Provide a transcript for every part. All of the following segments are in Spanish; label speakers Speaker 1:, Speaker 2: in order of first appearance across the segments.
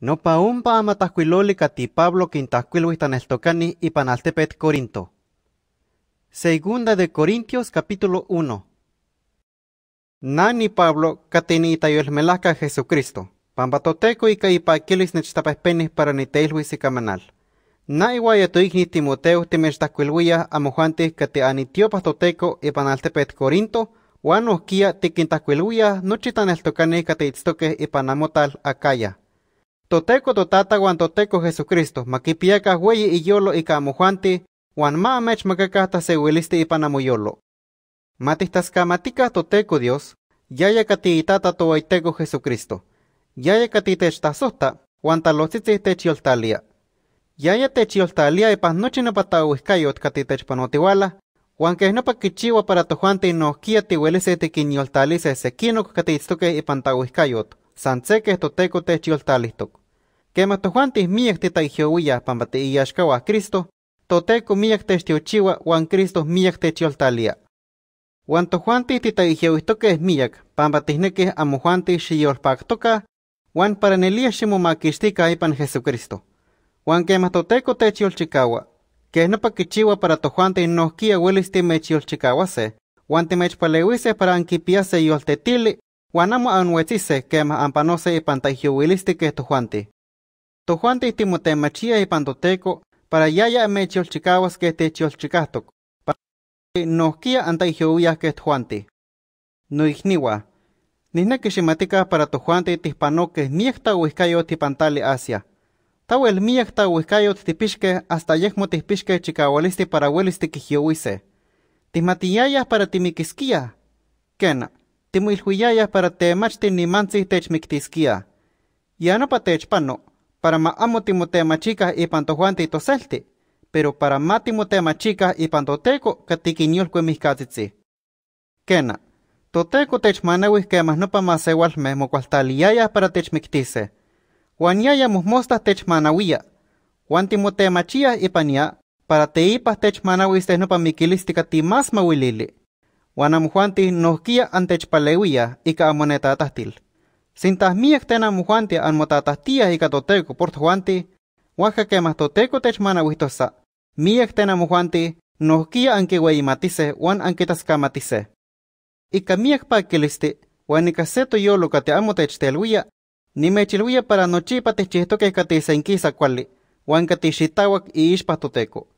Speaker 1: No un pa amatacuiloli cati Pablo quintacuilui y panaltepet Corinto. Segunda de Corintios capítulo 1. Nani Pablo catini Melaka Jesucristo. Pambatoteco y caipaquilis nechtapapenis para niteiluis y camanal. Naiwa igni Timoteo timechtacuiluia amojuantes cate anitiopastoteco y panaltepet Corinto. Juan osquia tiquintacuiluia el cate toque y panamotal acaya. Toteco totata guan toteco Jesucristo, maquipiaca hueyi y yolo y camujanti, guan ma mech macacata sewiliste y panamuyolo. Matistas camatica toteco Dios, yaya catiitata toaiteco Jesucristo, yaya catitechtasota, guan ya techioltalia. Yaya techioltalia y pasnochino patahuiscayot panotiwala, guan que no paquichiwa para tojuante no kia tiwelese te sequino catistoque y pantahuiscayot, sanseque toteco te talisto. Kema tohuanti miak titaijiouya pampa a Cristo, toteko miak textiochiua Juan Cristo miak techyoltalia. es tohuanti titaijiouitokeh miak, pampa tihnekeh amohuanti Wan huan paranelia y ipan Jesucristo. Huan kema toteko que no pa kichiua para tohuanti nohkia welis timechyolchikauase, huan timechpaleuise para ankipiase yoltetili, huan amo que kema ampanose ipan Tojuante y Machia y Pantoteco, para Yaya chicaos que te este chicasto para no anta Jehovía que Niña que se matica para Tojuante y Tispanoque, Niecta Huiscayo Tipantale Asia. Tawel miecta Huiscayo pisque hasta Yechmo chicao para que Te Tismatiyayas para te Kena, Timuilhuiyayas para te Ya Ya no no Techpano. Para ma amo juante y toselte, pero para ma timotemachika ipantoteco mis mihkatzitzi. Kena, toteko techmanawih kemas nopa masewalmeh mokualtaliyayah para mictise. Juan yaya tech techmanawiya, Juan timotemachiah ipania, para teipah techmanawisteh nopa mikilistika timas mawilili. Juan amujuantih nohkia antechpalewiyah ika tastil. mi tena mujante al motatastia y catoteco por juante, huaja que más toteco techmana huistosa. Miak tena mujuante, nohkia anque guaymatice, huan tasca tascamatice. Y camiak pa que liste, huan yo lo ni mechiluya para nochipa techito que se inquisa cuali, huan catixitawak y ispastoteco.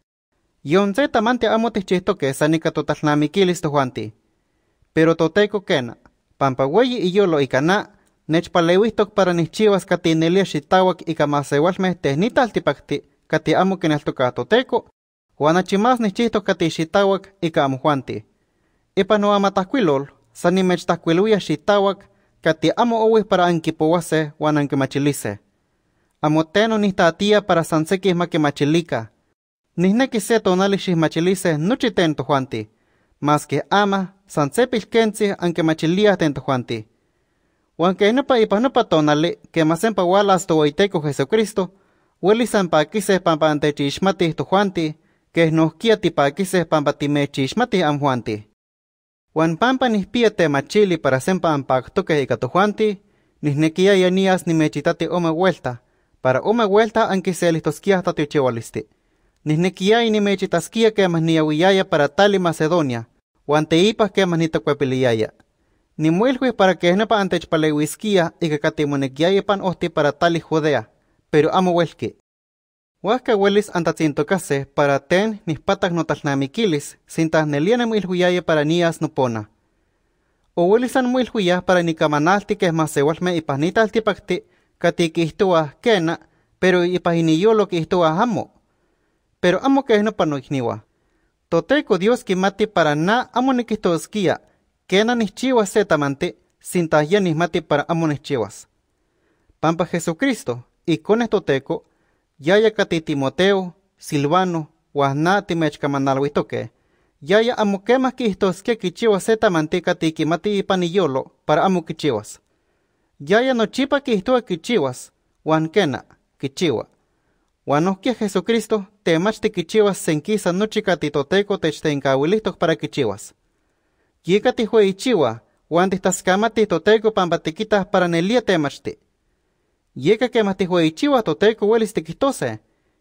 Speaker 1: Yonce tamante amo techito que sanicatotasnamiquilis tojuante. Pero toteco quena, pampahueyi y yo lo Nechpaleuihtok para nihchiuas y y ika ni tehnitaltipakti kati amo ni uan achimas nichisto kati y y amo juanti. taquilol Epanuama taquilol nimechtahkuiluia shitawak kati amo owis para Ankipowase uan ankimachiliseh. Amo teno nihtaatia para san sekih makimachilika. Nihneki se tonali xihmachiliseh en ten más que ama sansepis kenzi ankimachiliah ten Wanke no pa no que más en Jesucristo, weli san pa quise pampa ante chismati tu juanti, que nos kia pa quise pampa me chismati am juanti. pampa ni te machili para sempa ampacto que ica tu juanti, ni y ni mechitati ome vuelta, para ome vuelta anque se listosquia hasta Ni nequia ni mechitasquia que mas ni para tal y Macedonia, huan te que ni Nimuelhui para que es pa antech whiskya y que catemonequiaye pan osti para tali judea, pero amo huelque. Huasca huelis Case para ten nispatak notasnamiquilis, sintas neliana para nias nupona. O huelis an para para nikamanalti que es más igualme y panita esto a quena, pero y yo lo que a amo. Pero amo que es no Tote Toteco Dios que mati para na amo whiskya kena chiwas setamante, sinta mati para amones chivas. Pampa Jesucristo, y con esto teco, yaya cati Timoteo, Silvano, guasna ya yaya amuquemas quistos que quichiwas setamante cati mati panillolo para ya Yaya nochipa quistua quichivas guan kena, quichiwa. que Jesucristo, temach te quichiwas toteco nochicatitoteco techtencahuilistos para quichivas. Yeka tihueichiwa, estas tihtaskamati totelko toteco tikitas para nelia temachti. Yeka kema tihueichiwa totelko welis tikihtose,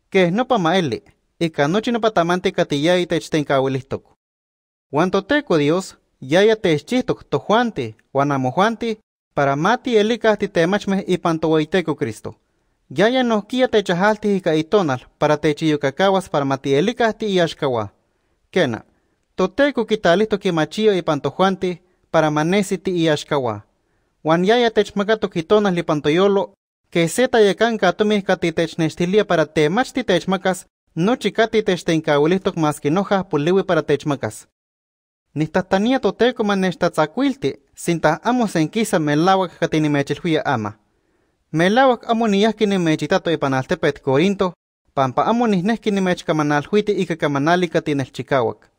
Speaker 1: que no nopa maeli, tamante nochi y tamanti katiyai techtenkawilistok. Uan totelko Dios, yaya juante, tojuanti, uan juante, para mati machme y panto toweiteko Cristo. Yaya nohkia techahalti y itonal para techiyokakawas para mati y tiiaxkawa. Kena. Toteco quitalito que machio y pantojuante para manesiti y ashkawa. Juan yaya techmacato quitonas li pantoyolo, que zeta yacan catumis catitechnestilia para te machti techmacas, no chicati techtencahulistoc más que noja puliwi para techmacas. Nistatania toteco manestatzacuilti, sinta amo senquisa melawak catinimechilhuya ama. Melawak amo y panaltepet corinto, pampa amo nisnehkinimechkamanalhuiti y cacamanali chikawak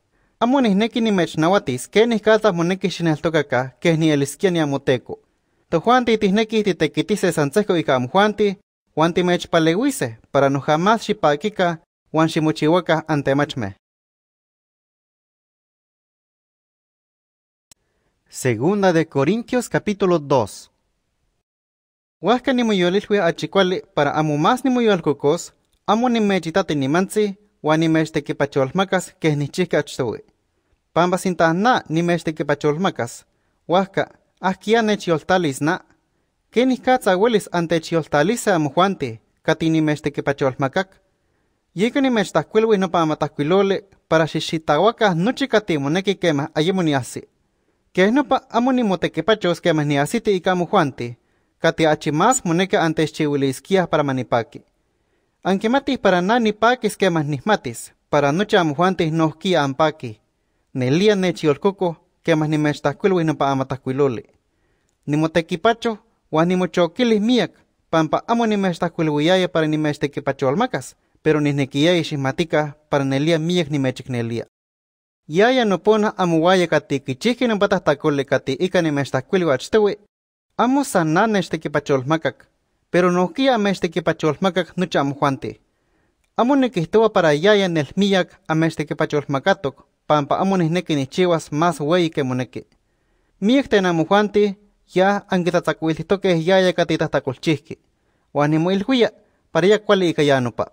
Speaker 1: el nimechnauatisque nihcatah moneki el el ni amoteco. Tojuanti tihnequih sancesco y y ica amojuanti, mech timechpaleuiseh para nojamas huanshi uan ante machme.
Speaker 2: Segunda
Speaker 1: de Corintios capítulo 2 Huasca a achikwali para amo más nimoyolcocos, amo ni manzi Uan nimechtekipacholmacas keh que achtoui. Pampa sintahna Macas. Huasca, ahkia Talis na. Kenih katzauelis antechioltalisa que y me Yeka nimechtahkuilui nopa no para xixitauakah nochi kati moneki kemah ayemo niasi. Keh nopa amo nimotekipachos kemah niasiti ika mojuanti, achimas ante para manipaki. Anquematis para nani paques que más nismatis, para noche amujuantes nos kia ampaque. ol coco que más nimestacuilui no pa ni Nimotequipacho, guan nimochoquilis miak, pampa amo nimestacuiluyaya para pachol macas, pero nisnequia y shismatica para ni miac nelia Yaya no pona amuwaya kati kichiki no kule kati ica nimestacuilu achtewe, amo sanane pero no quia ameste que pacholmacac nuchamojuante. Amone que estuvo para allá en el a ameste que pacholmacatoc, pampa amones neque ni chivas más wey que moneque. Miecta enamojuante, ya anguitatacuilitoque ya ya catitatacolchisque, o el huya, para ya cual y pa.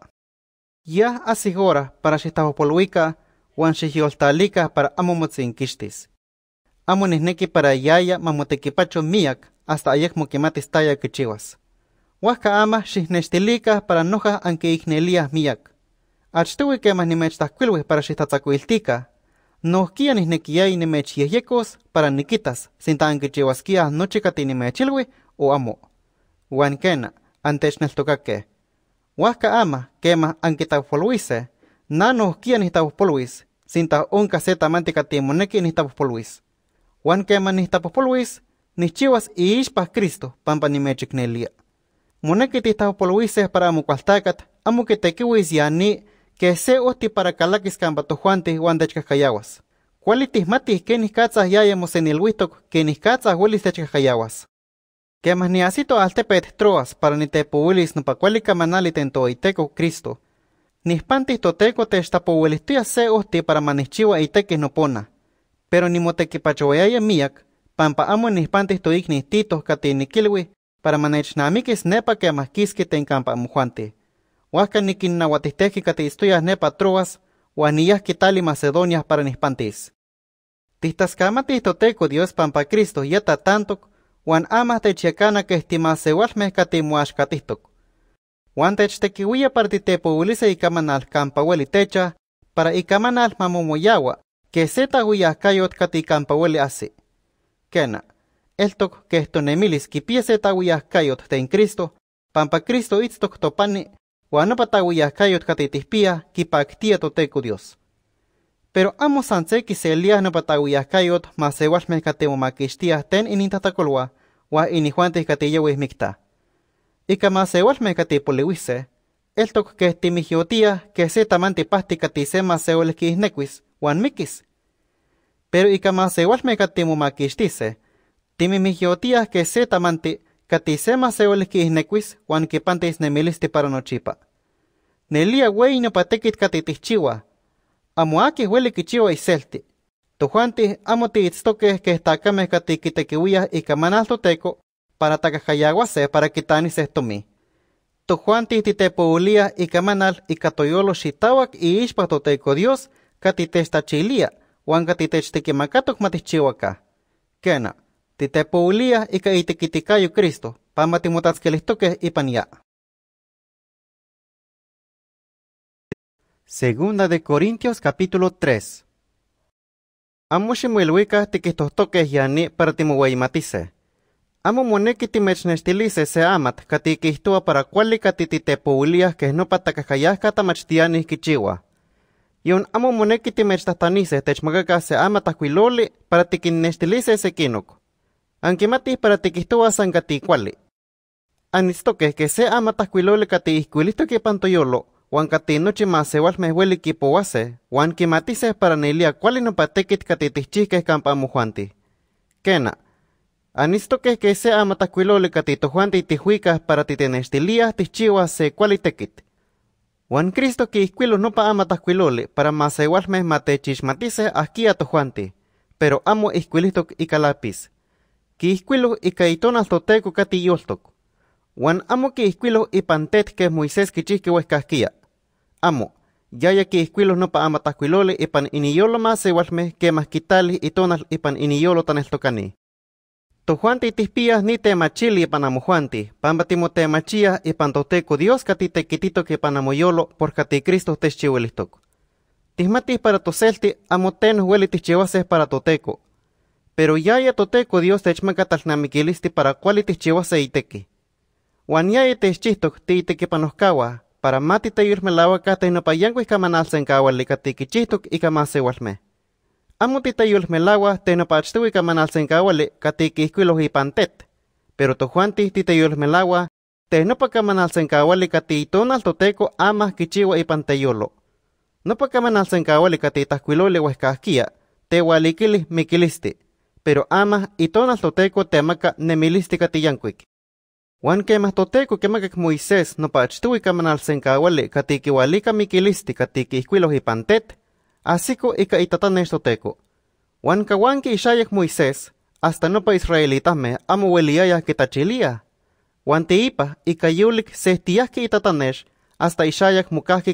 Speaker 1: Ya asigora para xistahopolhuica, wan xihioltalica para amomotzinquistis. amo neque para yaya mamotequipacho miak hasta ayec mate staya que chivas. Huasca ama xisnextilicas para nojas anque miyak. millac. Achtuwi nimech nimechtascuilwis para xistatacuiltica. Nohquia nisnequia y nimechieyecos para nikitas. sin tan que no o amo. Huanquena, antes neltocaque. Huasca ama, Na anquitaufolwise. Nanohquia nistauspolwis, sin Sinta un seta mantica timoneki nistauspolwis. Huanquema nistauspolwis, nichiwas y Cristo, pampa Nimechiknelia. Monakiti taupolouiseh para amocualtacat, amoquitequiuis ni que se osti para calakis campatojuantis uan techcahcayaguas. Cuali tihmatis quenis ni yaya mosenilhuistoc, en uelis huistoc Que mas ni asito altepet troas para ni tepohuilis manalitento camanali teco Cristo. Nispantis toteco textapohuilistuya se osti para manichiwa no pona. Pero ni motequipachoeaya miak, pampa amo nispantis toicnis titos para manechnaamikis nepa kemahkiski tenkampa mujante. Huasca niquinnahuatistehki cateistoyas nepa troas, huanillas y macedonias para nispantis. Tistascama toteco Dios pampa Cristo yeta tanto, huan amas checana que estimasewalmeh catimuascatistoc. Huan y partitepoulise icamanal campaweli techa, para icamanal mamomoyawa, que seta huyascayot caticampa hueli así. Kena eltok que estonemilis ten Cristo, pampa Cristo itztok topani, catitispia, katitispia kipaktia totecu Dios. Pero amo sanse kiselias nopatauiajcayot ma katemomakixtiah ten Y wa inihuantes katiyeuismicta. Ica masewalmeh el eltok que estimihiotiah que se tamantipasti katise o wan miquis. Pero ica masewalmeh katemomakixtise, Timi mihyiotia que se tamanti, catisema seoleski isnequis, Juan que pante paranochipa. Nelia wey no patekit catitichiwa. Amoaki huele kichiwa iselti. Tujuanti amo tiitztoque que esta catiquitequihuia y toteko, para tacajayagua se para quitanis estomi. Tujuanti poulia y camanal y catoyolo shitawak y ispatoteco Dios chilia huan catitechtiquimacatoc ka. Kena. Titepoulia y caitiquiticayo Cristo, que toques y pania.
Speaker 2: Segunda de Corintios
Speaker 1: capítulo 3. Amo toques y yani para matise. Amo moneki nestilise se amat catiquihtoa para cuali catititepouiliah que nopa tacacayahca tamachtianih kichiwa. un amo moneki timechtahtanise techmacacah se amat acuiloli para tiquinnextilice se quinoc. Anquimatis para tiquistoa cuali. Anistoque que se ama cati catiiscuilisto que pantoyolo, Juan noche más se me huele kipoase, Juan para Nelia cuali no patequit catitichis juanti. Kena. Anistoque que se ama to juanti tijuicas para ti tichivas este se cuali tequit. Juan Cristo que iscuilos no pa ama para más se walmes matechis matices aquí a tojuanti, pero amo iscuilisto y calapis quisquilo y toteco catiyoltoc. Juan amo quisquilo y pantet que Moisés quichisque huescasquía. Amo, ya ya quisquilo no pa amatasquiloli y pan iniyolo más igualme que más y tonal y pan iniyolo tan tojuante Tojuanti tispías ni te machili y panamojuanti, te machía y pantoteco Dios cati tequitito que panamoyolo por cati Cristo Tis Tismatis para toselti, amotenos hueli tichihuases para toteco, pero ya ya toteco Dios mikilisti para Wan ya te itequi. Huan te techchihtoc tiitequipanohcaua, para mati chisto y tiquichihtoc icamaseualmeh. Amo titeyolmelaua isquilo y pantet, pero tojuantih titeyolmelaua tehnopacamanalsencahuali tonal toteco le quichiua ipanteyolo. le catitahcuiloli te teualiquilih miquilisti pero ama y al toteco temaca nemilistica tiyancuic. Juan quemas toteco quemaca Moisés no pachtui camanal sencawali mikilisti miquilisti catiquihcuilos y pantet, y ica itatanes toteco. Juan que ixayac Moisés, hasta nopa israelitame amo que tachilia. Juan tiipa ica se que itatanes hasta ishayak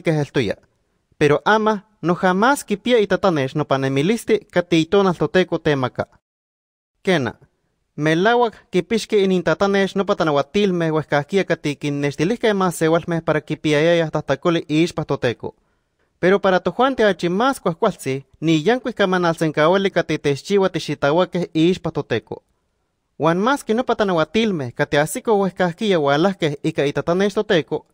Speaker 1: es tuya. Pero ama no jamás pie itatanes no pa cati itonas toteco temaca. Kena, melawak no inintatanech huescaquia tanahuatilmeh uehkahkia katikinnextilihkeh maseualmeh para kipiayayah hasta ixpah toteco. Pero para tojuan teachimas cuascualsi, ni al sencaole catitexchiua texitauaqueh ixpah toteco. Juan más que no tanahuatilmeh cateasico huescaquia ualahqueh ica toteco,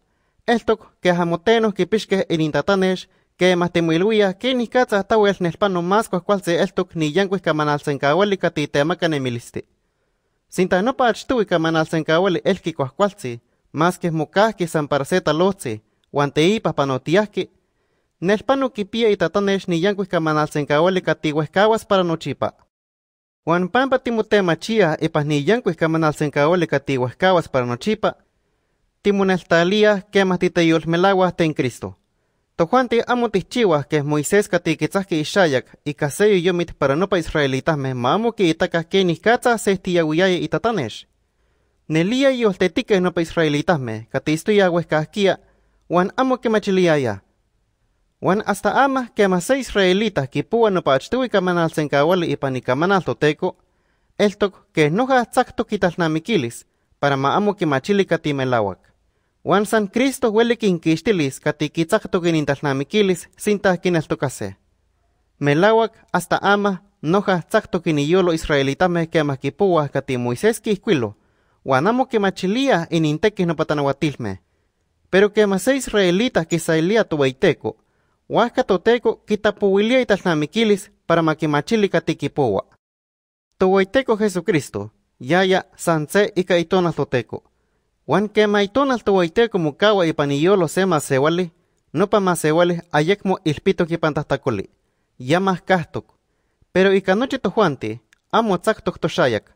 Speaker 1: esto que kipiske kipixqueh intatanes que matemuiluya que ni caza hasta el nespano más cual se el toque ni yanguis camanal sencahueli catitema Sin Sinta no tu y camanal sencahueli el que asqualse más que que san parceta lozi, guantei papanotiasque. Nespano pía y tatanes ni yanguis camanal catiguas para chipa. Juan pampa timutema chía y pas ni yanguis camanal catiguas catihuescahuas para no nochipa. Timuneltalia que melagua ten Cristo. Tojuanti amo tichiwas que Moisés katikitzas que ishayak, y kaseyo yomit para no pa israelitas me mamo que itakas ni niskatza se estiyawiyay y tatanesh. Nelia y oltetique no pa israelitas me, katisto y aguescasquia, wan amo que machiliaya. Wan hasta ama que es israelitas que púa no pa achtu y al senkawali y al toteco, esto que no gastakto quitas namikilis para ma amo que machili melawak. Juan San Cristo huele uelik inquixtilis katikitzaktokinintalnamikilis sintahkineltokaseh. Melawak hasta ama noja tzaktokiniyolo israelitameh kemahkipouah kati Moisés kihkuilo, uan amo kemachiliah no nopatanahuatilmeh. Pero kemase israelita kisaelia toweiteko, uahka toteko y italnamikilis para makimachili katikipoua. Toweiteko Jesucristo, yaya Sanse y Caitona Juan quemaitón alto como cawa y panillo lo se no pa masewale, ayekmo ispito que pantastakoli ya más castok. Pero y canoche to Juante, amo tzaktok to shayak.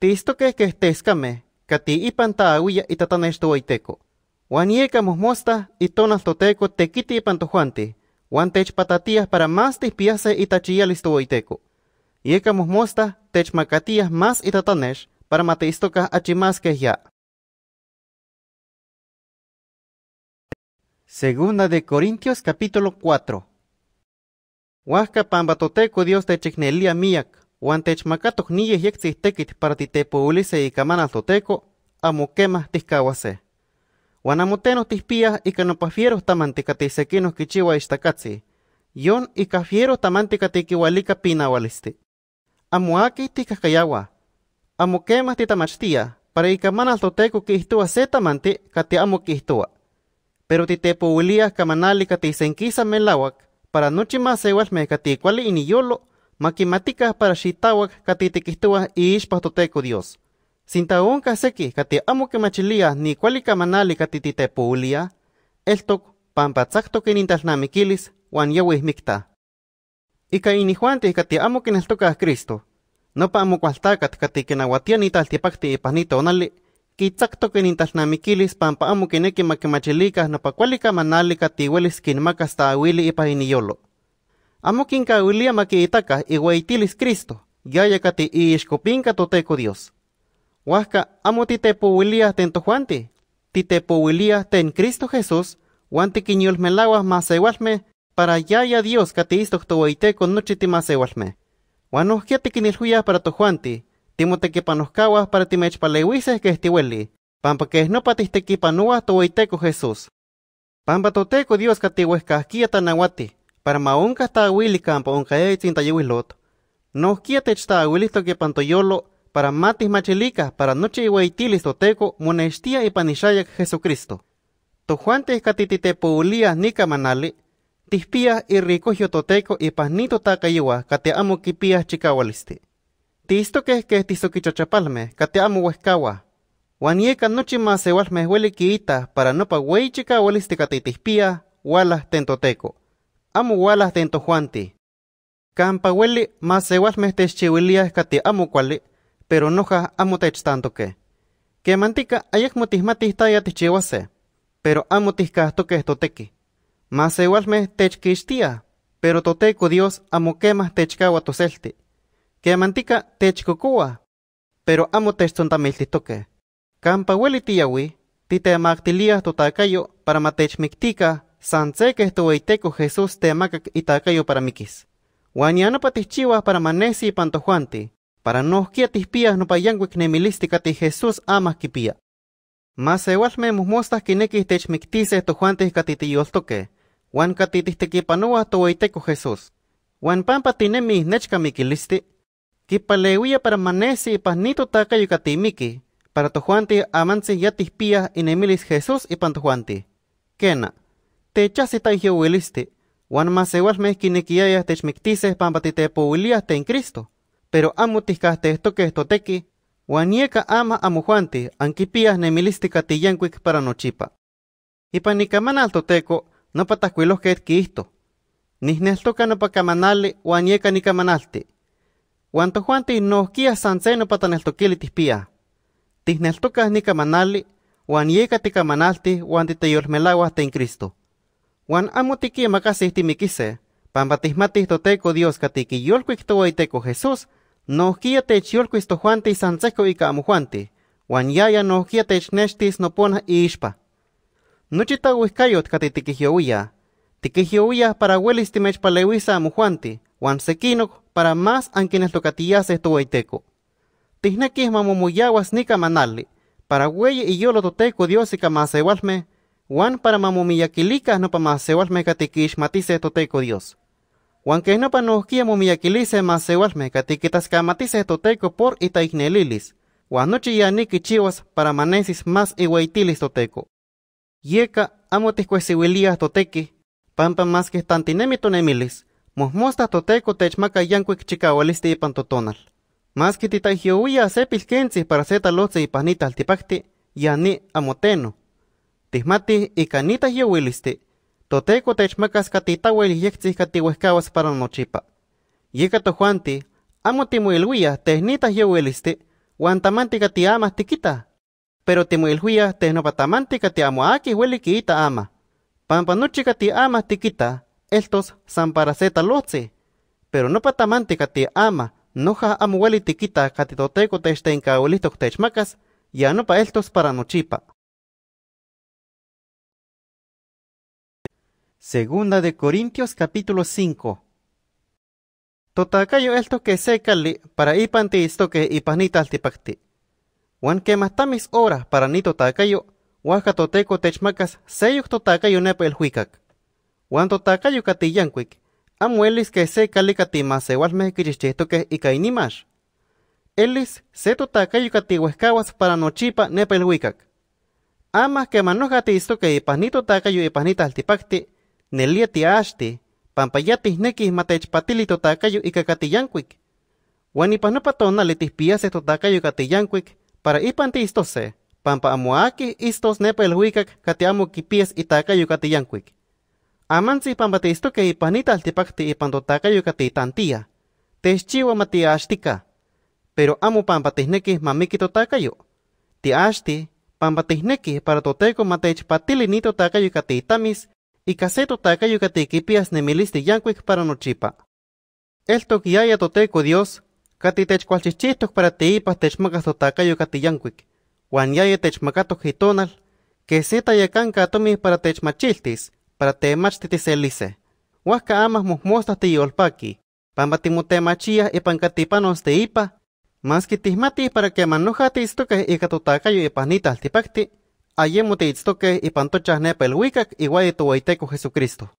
Speaker 1: que que este escame, kati ipanta ta aguilla y tatanes towaiteco. Juan yeka mosta y tonas toteco tequiti y panto Juante, Juan tech patatías para más tispiase y tachialis towaiteco. Yeca mosta tech macatías más y tatanes, para mateistoca achimas que ya.
Speaker 2: Segunda de Corintios capítulo 4.
Speaker 1: Huasca toteco Dios te chignelia miak, huantechmacatok y yexihtekit para titepoulise y camanas toteco, amoquemas tiscahuase. Guanamotenos tispías y canopafieros tamanticatisequinos kichiwa ishtacatzi, yon y cafieros tamanticatiquihualica pinahualisti. Amoaki ticascayawa, amoquemas titamachtia, para y camanas toteco quihtua tamante cati amo pero ti te poulias melawak, para noche más igual me ni iniyolo, maquimáticas para te catitequistúas y ispatoteco Dios. Sintaón caseki cati amo que machilia ni cuali camanali catitite poulia, nintal nami namikilis, wan yewih mikta. Ika juante kati amo a Cristo, pa' amo cualtakat kati kenahuatiani taltipakti ipanito onale, Kitzaktok inintalnamiquilis pampa amo na manalica kualika manalika tiwelis makasta awili y iniyolo. Amo kinkawilia y huaitilis Cristo, y iixkopinka toteco Dios. Huasca amo huilia ten tojuanti, huilia ten Cristo Jesús, huanti más masewalme para yaya Dios kati istok mas nochiti timasewalme. Huan ohkia tikinilhuyah para tojuanti, Timotequipanohcaguas para timechpalewises que estiweli. Pampa que no este tu toiteco Jesús. Pampa toteco Dios catihuescasquia tanawati, Para Maunca está unka campo onca lot. No te está huilisto que pantoyolo para matis machelica para noche huaitilis toteco monestia y panishaya Jesucristo. Tojuantes poulia nica manali. Tispías y ricogio toteco y pasnito kate cateamo amo kipia chicahualisti. Tisto que es que chapalme, te amo huescawa. Huanieca noche más se walme huele quita para no pa hueichica huelistecatitispía, hualas tentoteco. Amo hualas juanti. Campa huele más se walme te amo, cuali, pero noja amo tanto Que Que mantica ayak motismatista ya tichihuase, pero amo que estotequi. Más se walme pero toteco Dios amo quemas celte que Kemantika techkukua, pero amo toque. Campa hueli tiawi, tu totakayo para que esto tueiteco Jesús te y itakayo para miquis. Guaniana patichiwa para manesi y pantojuanti, para no pías no payanguic nemilistica ti Jesús amas kipia. Mas ewalme musmostas kinequis toque tojuantis te te catitistequipanoa tueiteco Jesús. Juan pampa tinemis nechcamikilisti, Kipalewiya para manesi y taca taka catimiki para tojuanti amansi ya inemilis Jesús y pantojuanti. Kena, te chasi tan jehuilisti, Juan más igual me te pampatite en Cristo. Pero amo esto que esto tequi. Juanieka ama amujuanti, anquipias nemilisti catillanquic para nochipa. Y panicaman alto teco, no patascuilos que esto. Nisnesto cano o juanieka ni Juan to Juan tinohquia sanseno pataneltoquili tihpia. ni manali, Juan yeca ticamanalti, Juan de en Cristo. Juan amo tiquiemacasih timiquise, este pampatihmatih toteco Dios y teco Jesús, cuisto Juan tojuanti sanseco ica amojuanti, Juan yaya ispa. No nopona iixpa. tiki tahuiscayot tiki huya para huelis timechpaleuisa amojuanti, Juan sequino para más aunque en las locatillas tu Tuaiteco. Tiznaki es ni nika manali, Paraguay y yo lo toteco dios y igualme. Juan para mamumiyaquilicas no pamasewalme catiquish matice toteco dios. Juan que no panosquía más masewalme catiquitas camatice toteco por itaignelilis, Juan noche ya chiwas para manesis más iguaitilis toteco. Yeca amo toteque, toteque pampa más que nemilis, Μοχμόστα το τέκο τα μάκα γιάνκο εκτσικά ολίστε είπαν το τόναλ. Μας και τη ταχιοούια ασέπιλ κέντσι παρασέτα λότσα η πανίτα αλτιπάχτη γιάνι αμοτένο. Τιχμάτι η κανή ταχιοούλιστη. Το τέκο μακα σκατι σκατήτα ολιγέχτσι κατή γουεχκάωση παρανοτσίπα. το χουάντι, άμο μου ηλουία τεχνή ταχιοούλιστη, γουανταμάντη estos seta loce pero no patamante te ama, no ha amueli tiquita te toteco techtencaolito techmacas, ya no pa estos para nochipa.
Speaker 2: Segunda de Corintios capítulo 5
Speaker 1: Totacayo esto que se cali para ipanti esto que ipanita altipacti. Juan que mis horas para ni totacayo, huaca toteco techmacas, seyo totacayo nepe el huicac. Juan totaka amo amuelis que se calicatimasewalme y mas. Elis se totaka para nochipa nepelhuicac. Amas que manojatistoque ipahnitotaka yuipahnitaltipacti, nelieti axti, pampayatis nequis matechpatili totakayo ikakatiyankuik. litispia se tonalitihpiase totakayo para ipantistose, se pampa amuaki istos nepelhuicac kati amo kipies itakayo yanquik. Aman si pambatisto que ipanita Tantia, te tantiya, chiwa mati ashtika. Pero amo Ti Ashti, Tiaxti, pambatisneki para toteco matechpatili nitotaka tamis, y casetotaka kipias nemilis yankwik para nochipa. El tokiaya toteco Dios, katitechkualchichihtok para tiipas yukati te wanya magato hitonal, que seta yakanka atomis para techmachistis, para te te celice, Huasca amas te tiolpaqui, pamba timutemachia y pancatipanos te ipa, más que tismati para que manojate istoque y catutacayo y al tipacti, ayemo te y pantochas nepel y y tu con Jesucristo.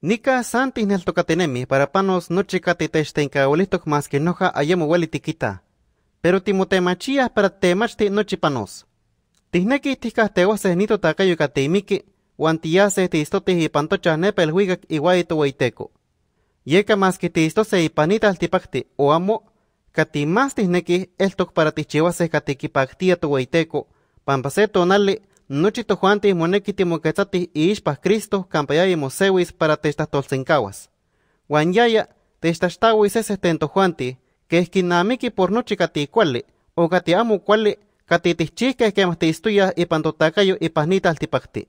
Speaker 1: Nica santis nel tocatenemi para panos nochicati techtencaulistok más que noja ayemo hueli tiquita, pero machías para te de nochipanos. Tihneki tiscasteos nito y catimiki, Wan tiyase este tistotis pantocha nepel huikak iwa itoweiteko. Yeka maski tistose panita tipakti o amo, katimastih neki eltok para tichiwaseh katikipaktia toweiteko, pampa se tonali, nochi juanti moneki y ispas Cristo Kampaya y mosewis para textahtoltzinkawas. Wan yaya este juanti, que esquina kinamiki por noche kuali, o kati amo kuali, katitihchihkeh kemah y ipan y panita altipacti.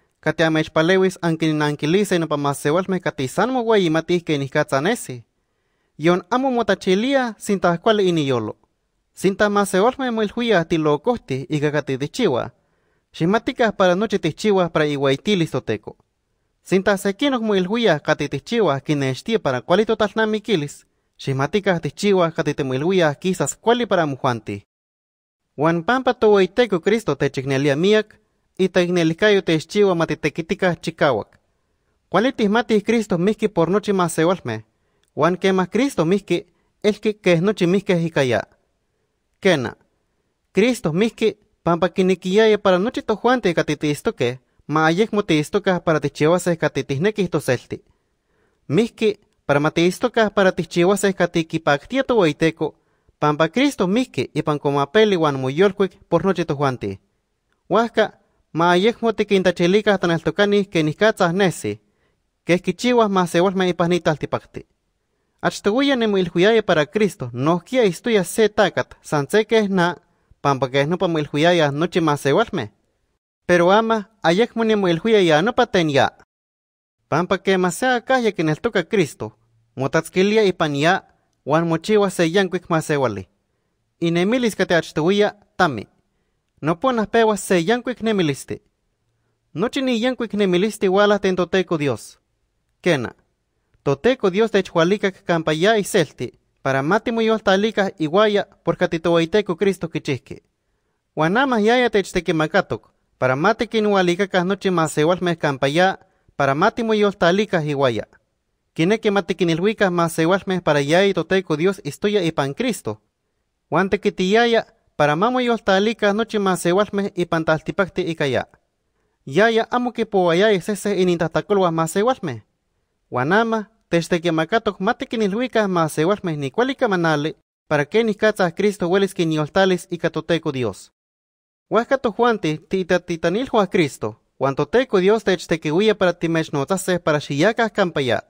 Speaker 1: Kateamechpalewis ankininanquilisa inon pamasewalmeh katizanmo que niskatsanesi. Yon amo motachilia sin tahkuali iniyolo. Sin tahmasewalmeh y tilookohtih ika katitihchiuah. Ximatikah para noche tihchiuah para iuaitilis listoteco. Sin tahsekinoh moilhuiah katitihchiuah kinextia para kuali totalnamikilis. Ximatikah tihchiuah katitemoilhuiah quizas cuali para mojuantih. Juan pampa toueiteko Cristo techiknelia miak, y itaigneliscayo techchiua matitequitica el matis Cristo miski por noche más se Juan que más Cristo miski, es que es noche es ¿Qué Kena, Cristo miski, pampa quiniquillaya para noche to y te que ma ayek motistoca para catitis escatitisnequis toselti. Miski para matistoca para tichiuas escatiquipactia to oiteco, pampa Cristo miski y pancomapeli Juan muyolquic por noche to Huasca, ma tan el tanaltocani que nihcatzah nesi, que esquichiuas mas sewalme ipahnitaltipacti. Achtoguya nemuilhuyaya para Cristo, no nohkia istuya se tacat, es na, es no pamuilhuyaya noche mas sewalme. Pero ama, ayekmo nemuilhuyaya no paten ya. Pampaque sea calla que toca Cristo, ipan ya, wan mochiwa se yanquic mas sewali. Inemilis kate te tami. No puedo peguas se yankuik nemilisti. Noche ni yankuik iguala ten toteco Dios. Kena, toteco Dios que campaya y celti, para mati y iguaya porque titouaiteco Cristo quichihqui. Guanama yaya techtequimacatoc, para noche quinualicacas nochi me campaya, para mati que iguaya. que más quinilhuicas me para ya y toteco Dios istoya y pan Cristo. Guante ya para Paramamo yoltalika noche más igualme y pantaltipacte y ya ya amo que ese y cese inintatacolua más igualme. Guanama, este que macato luica más igualme ni cualica manale, para que ni caza Cristo hueles que ni oltales y catoteco Dios. Huascato juante, tita titanil a Cristo, teco Dios te este huía para notase para xiyacas campaya.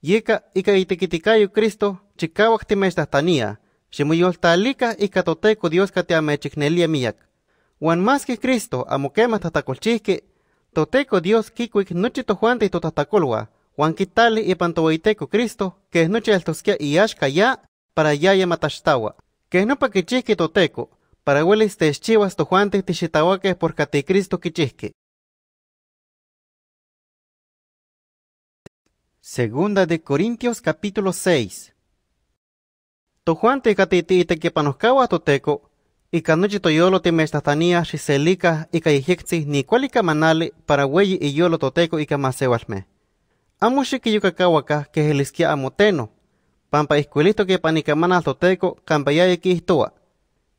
Speaker 1: Yeka y caitiquiticayo Cristo, chicawak timechtastanía. Ximoyoltalika y catoteco Dios cateamechicnelia miak. Juan más que Cristo, muquema tatacolchisque, toteco Dios kikuik noche tojuante y totatacolwa, Juan quitale y pantoboiteco Cristo, que es noche altosquia y ashka ya, para ya matastawa. Que no pa que toteco, para hueles te chivas
Speaker 2: tojuante tichitawaque por cate Cristo quichisque. Segunda de Corintios capítulo 6
Speaker 1: Το Juan to yolo te ika nochi toyolo timechtatania y ika ni nikualika manale para weyi iyolo toteco ika maseualmeh. Amo el kejeliskia amoteno, pampa ihkuilihto kepanikamana toteco kampa ya ikihtoa.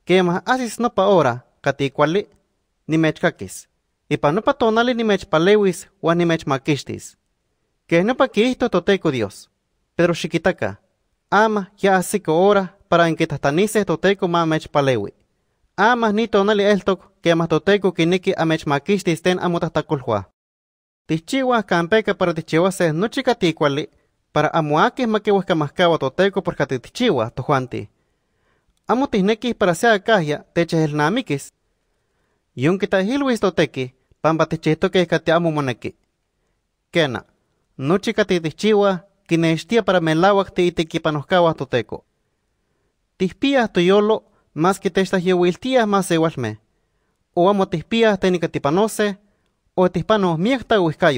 Speaker 1: Kemah asis nopa hora, katikuali, nimechkakis. Ipa ni tonali nimechpalewis uan nimechmakixtis. Keh nopa to toteco Dios. Pedro chiquitaca, ama ya así hora para en que tatanice toteco ma mech palewi. ama ni tonali eltok que amas toteco que niki amech maquish tisten amotatacolhua. Tichiwa campeca para tichiwa se nochicaticuali para amuakis maquihuascamascawa toteco por to tojuanti. Amo para sea cajia teches el namiquis. Yunquitahilwis toteki, pamba tichisto que escate amo Kena Kena, tichiwa, και είναι η πίστη να μην υπάρχει και να υπάρχει και να υπάρχει και να υπάρχει και να υπάρχει και να υπάρχει και να υπάρχει και να υπάρχει και να υπάρχει και να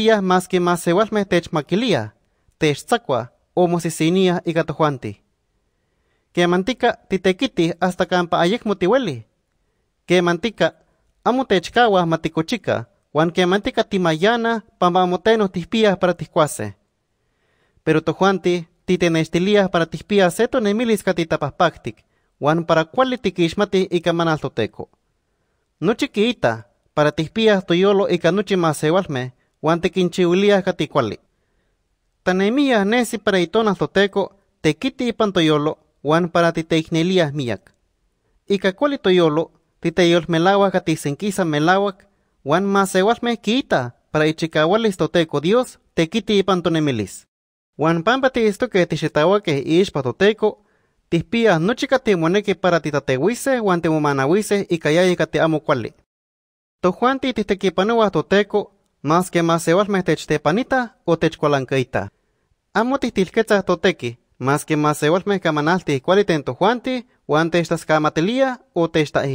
Speaker 1: υπάρχει και να υπάρχει και και να υπάρχει και να υπάρχει και να υπάρχει και Juan quemante catimayana pamamoteno tispías para tiscuase. Pero to ti titenextilías para tispías eto nemilis pactic, Juan para cuali tiquixmati y teco. No chiquita, para tispías toyolo y canuchi masewalme, Juan tequinchiulías caticuali. Tanemías nesi para itonas toteco, quiti y pantoyolo, Juan para titeignelías miak. Y cacuali toyolo, titeyol melagua atisenquisa melagua, Juan masewas me quita, para ichikawa listoteco Dios, te quiti pantonemilis. Juan pampa ti esto que tichitawa que ish toteco, tispia no chica para guante Juan huise y cayay te amo cuali. To Juan ti toteco, más que masewas me techtepanita o techcualancaita. Amo tistilquetzas toteque, más que masewas me camanalti tento to ti Juan estas camatelia o te esta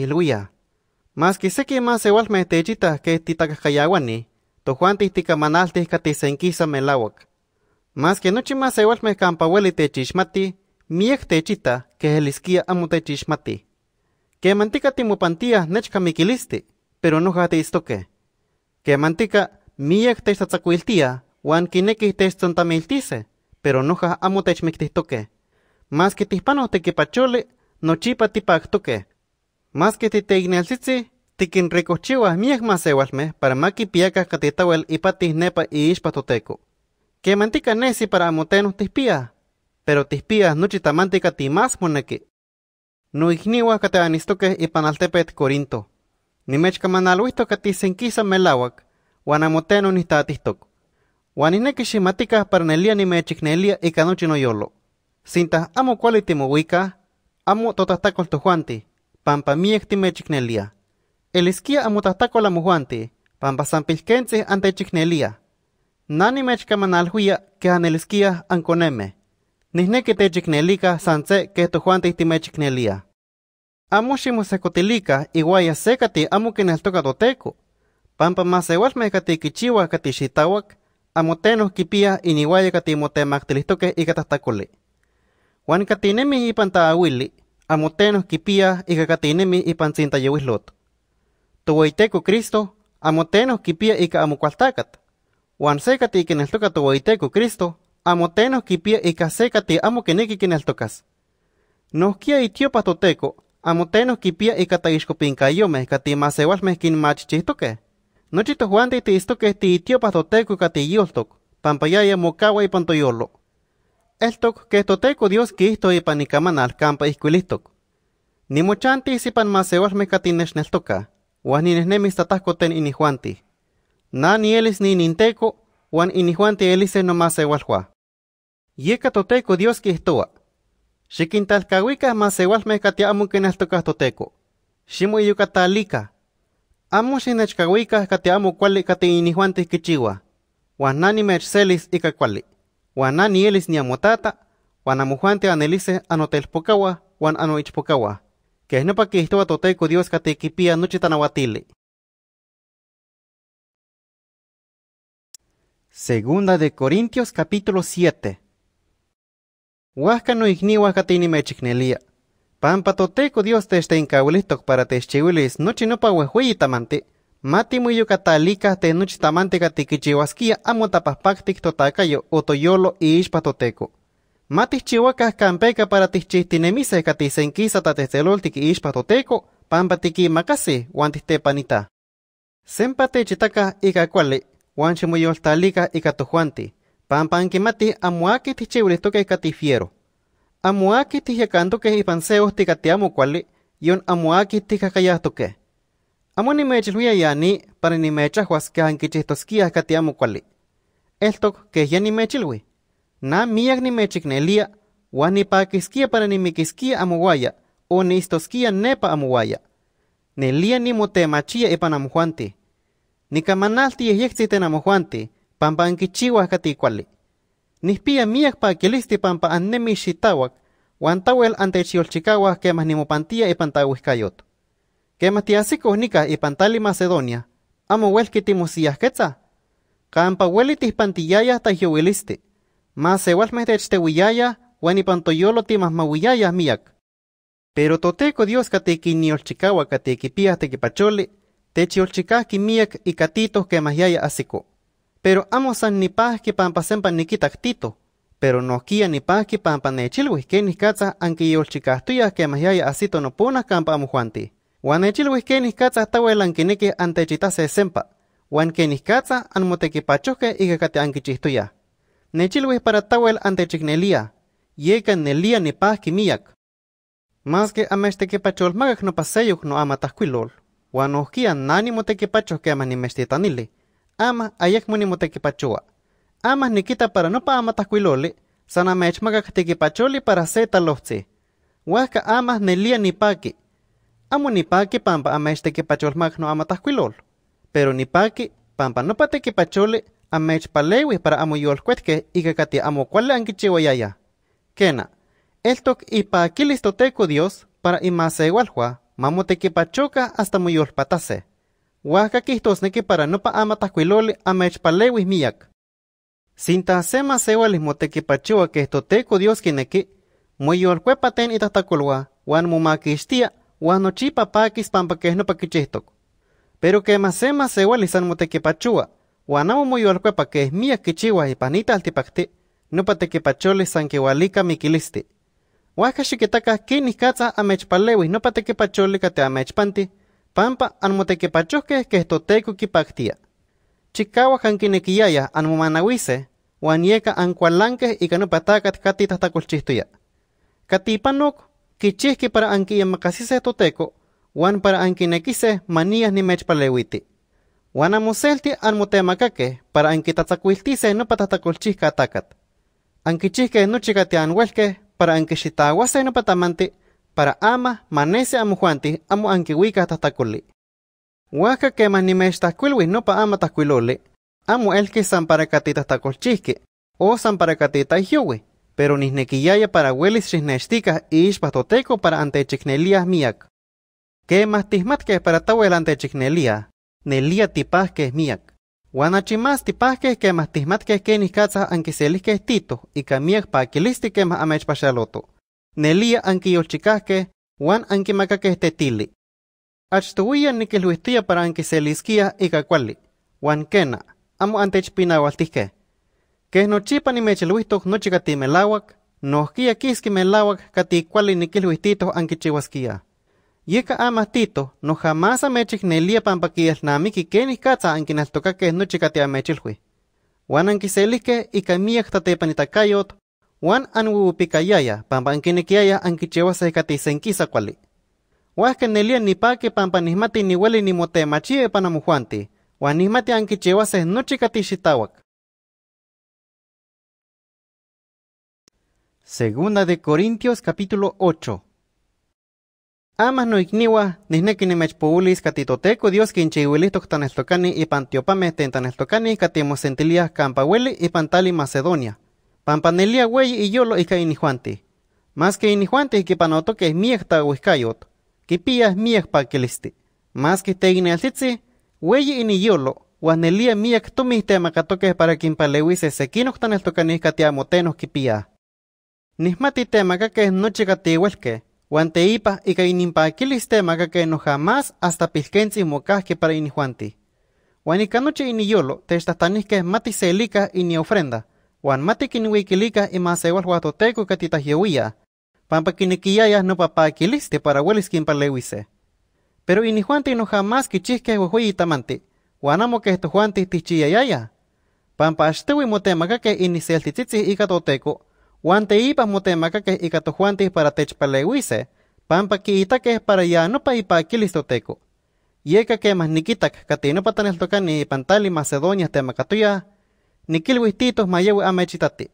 Speaker 1: mas seque mas igual me techita que titacascayaguani, tojuantis kati me melawak. Mas que noche mas igual me te mi miek chita que elisquia amo mati. Que mantica timupantia mikilisti, pero no jate estoque. Que mantica miek kineki huan quinequis techtontamiltise, pero no ja amo Mas que tispano tequipachole, nochipa toque. Más que titegnelsitzi, tikinrikochiwa más ewalme para makipiaka katitawel patis nepa Que Kemantika nesi para amotenus tispia, pero tispia nochi ti más moneque. No igniwa y panaltepet Corinto. Nimechkamanalwisto katisenkisa melawak, guanamoteno nistatistoko. Guanineki shimatika para nelia nimechiknelia ikanochi yolo. Sintas amo cualitimo wika, amo totastakol tojuanti. Pampa miektime Chiknelia. El a amutataco la mujuante, pampa pisquense ante chicnelia. Nani mechcamanalhuia que han el esquía anconeme. te sanse que tojuante Amoshimo Amo ximusecotilica iguaya secati amo queneltocatoteco. Pampa kati shitawak, amo tenos kipia iniwaya tilistoke y catastacole. Juan catinemi pantaa willi amotenos kipia y cacatinemi y pancinta yewislot. Towaiteco Cristo, amotenos kipia y amocualtacat. Juan secati y Cristo, amotenos kipia y casecati amo queneki No Nosquia y tío patoteco, amotenos kipia y cataixcopincayome, cati masewalmesquin machichistoque. Nochito No de ti istoque ti tío patoteco cati yoltoc, pampayaya y pantoyolo toque que toteco Dios Cristo y panicaman al campa iscuilistok. Ni mochanti sipan maseos mecatines neltoca, huan inihuanti tatascoten inijuanti. Na ni elis ni ninteco, huan inijuanti elis no Y es toteco Dios Cristoa. me maseoal mecatiamu que neltoca toteco. Ximo yucatalika. Amo xinechcahuica catiamu cuali cati inijuanti quichigua. Huan nani mechcelis y cuali. Juan ani elis amujante anelise anotel anelice Juan anoich pokawa, Que no pa que esto
Speaker 2: toteco Dios catequipía noche tanahuatili.
Speaker 1: Segunda de Corintios capítulo 7. Huasca no igni huascatini mechicnelia. Pampa toteco Dios te este incaulistoc para te chiwilis noche no pa mante. Matimuiyukatalika tenuchtamantika tikichiuaskia amo tapaspaktik totakayo otoyolo ispatoteco. Mati chihuacas campeca para tichihtinemisej catisenquisa tatehteloltik ispatoteco, toteko pampa tikimakasej panita tihtepanita. Sempa y ika kuali uan y ika que mati amoaki amoakij katifiero. Amoakij tihyakantokej ipan seos tikatiamo y yon amoaki tijkajkayajtokej. Amo ya ni para ni nimechahhuas que anquichihtoskiah katiamo kuali. Esto que ya mechilui. Na miak nimechiknelia, pa kiskia para ni mikiskiya guaya. o ni kia nepa amohuaya. Nelia nimotemachia Ni kamanalti Nikamanalti yehyektziten juante. pampa ankichihuah Ni Nihpia miak kilisti pampa annemi xitawak, Wan tawel antechiolchikawah kemah nimopantia ipan tahuihkayot que y nica y pantali Macedonia, amo que timosías queza campa pantillaya hasta yuwiliste, mas igualmente pantoyolo timas timasmawiyaya miak, Pero toteco Dios pachole, catequipías tequipachole, techiolchicasqui miak y catitos que masyaya asico. Pero amo san pan pampasempan niquitactito, pero no noquia ni paz que chicas tuyas que masyaya asito nopunas campa amujuanti. Juan echilhuisqueniscatza ante antechita se sempa, Juan queniscatza anmotequipachohqueh ica anquichihtoya. Nechilhuis para tawel antechicnelia, yekan nelia nipahqui miyac. Más que Pachol maga no ama no Juan ohquian nani motequipachohqueh ni nimextitanili, amah ayacmo ama niquita para pa ama tahcuiloli, san amechmacac tequipacholi para seta talohtzih. Huasca amah nelia nipaqui, amo este que pampa magno ama tasquilol. pero ni que, pampa no pachole amech palewis para amo yolcuetque y que cati amo el anquichihuayaya. Kena, aquí listo teco Dios para imasegualhua, mamo pachoca hasta moyolpatase. Huasca que para no pa amatajcuilole amech palewis miyak. Sinta igual es te que teco Dios que queneque, moyolcuepaten y ma guan mumakistia, no chipa paquis pampa no chisto, Pero que masema sewali san pachua Huan amo moyolcuepa que mía y panita altipacti. No patequipacholi san quihualica que ni xiquitaca a mech amechpalewi no patequipacholi mech amechpanti. Pampa mote que esto teco quipactia. Chicawa an an Huan an cualanque y kati catita tacolchistuya. Catipanok. Kichiski para anki to toteco, wan para anki Nekise manías ni lewiti. Wan amoselti anmotemacake para anki tatzacuiltise no atakat. atacat. chiske no welke, para anki se no patamanti, para ama manese amojuanti amo ankihuica tatacoli. Huaca man ni we no pa ama tacuiloli, amo elke san para catita o san para catita pero nisnequillaya para huelis chisnesticas y ispatoteco para antechicnelías miak Que más tismatque para tahuel antechicnelía, nelia mía, miac. Guanachimas tipaz que más tismatques que se es tito y nelía pa que más amechpachaloto. Nelia anquillolchicasque, que es tetili. Achtuya niquiluistuya para anquiselisquia y cacuali. kena, amo antechpinahualtisque que no Kes nochipa nimechelwihtoj no kati no nohkia kiski melawak kati kuali niquilhuihtitoj Yika Yeka tito, no jamás amechiknelia pampaquielnamiki kenih katza ankinaltokakeh nochi kati amechilhui. Juan anquiselihkeh ika miak tatepanitacayot, Juan yaya, pampa ankinekiaya anquichiuas ehkati kisa kuali. lia nelia nipaki pampa nihmati niweli nimotemachi wan Juan nihmati anquichiuas eh no chikati Segunda de Corintios capítulo 8. Amas no igniwa, ni nimechpoulis catitoteco Dios quinchiwilis toctanestocani y pantiopame tentanestocani campa campahueli y pantali Macedonia. Pampanelia wey y yolo y juante Más que juante y que miecta huiscayot. pías miec paqueliste. Más que teignaltitzi, wey y ni yolo. Guanelia miek tumis amacatoque para quimpalewis motenos catiamotenos pía que noche ipa y katiuelkej, inimpaquilis tema que no jamás hasta pisquensi mocasque para Guanica noche ika te iniyolo textahtanijkej mati y ini ofrenda, guan mati kiniuikilikaj ima que katitahyeuiaj, pampa kiniquiyayah nopapakilistih para para kinpaleuise. Pero no que y kichijkej uejueitamanti, uan amo juanti tichiyayayah. Pampa que motemakakej iniseltitzitzih y catoteco. Guante ipa motema que icatojuantis para techpaleguise. Pampa ki que para ya no pa ipa aquí listoteco. Yeka que más niquitak catino pataneltoca ni pantali macedonia nikil Niquilhuistitos mayewe amechitati.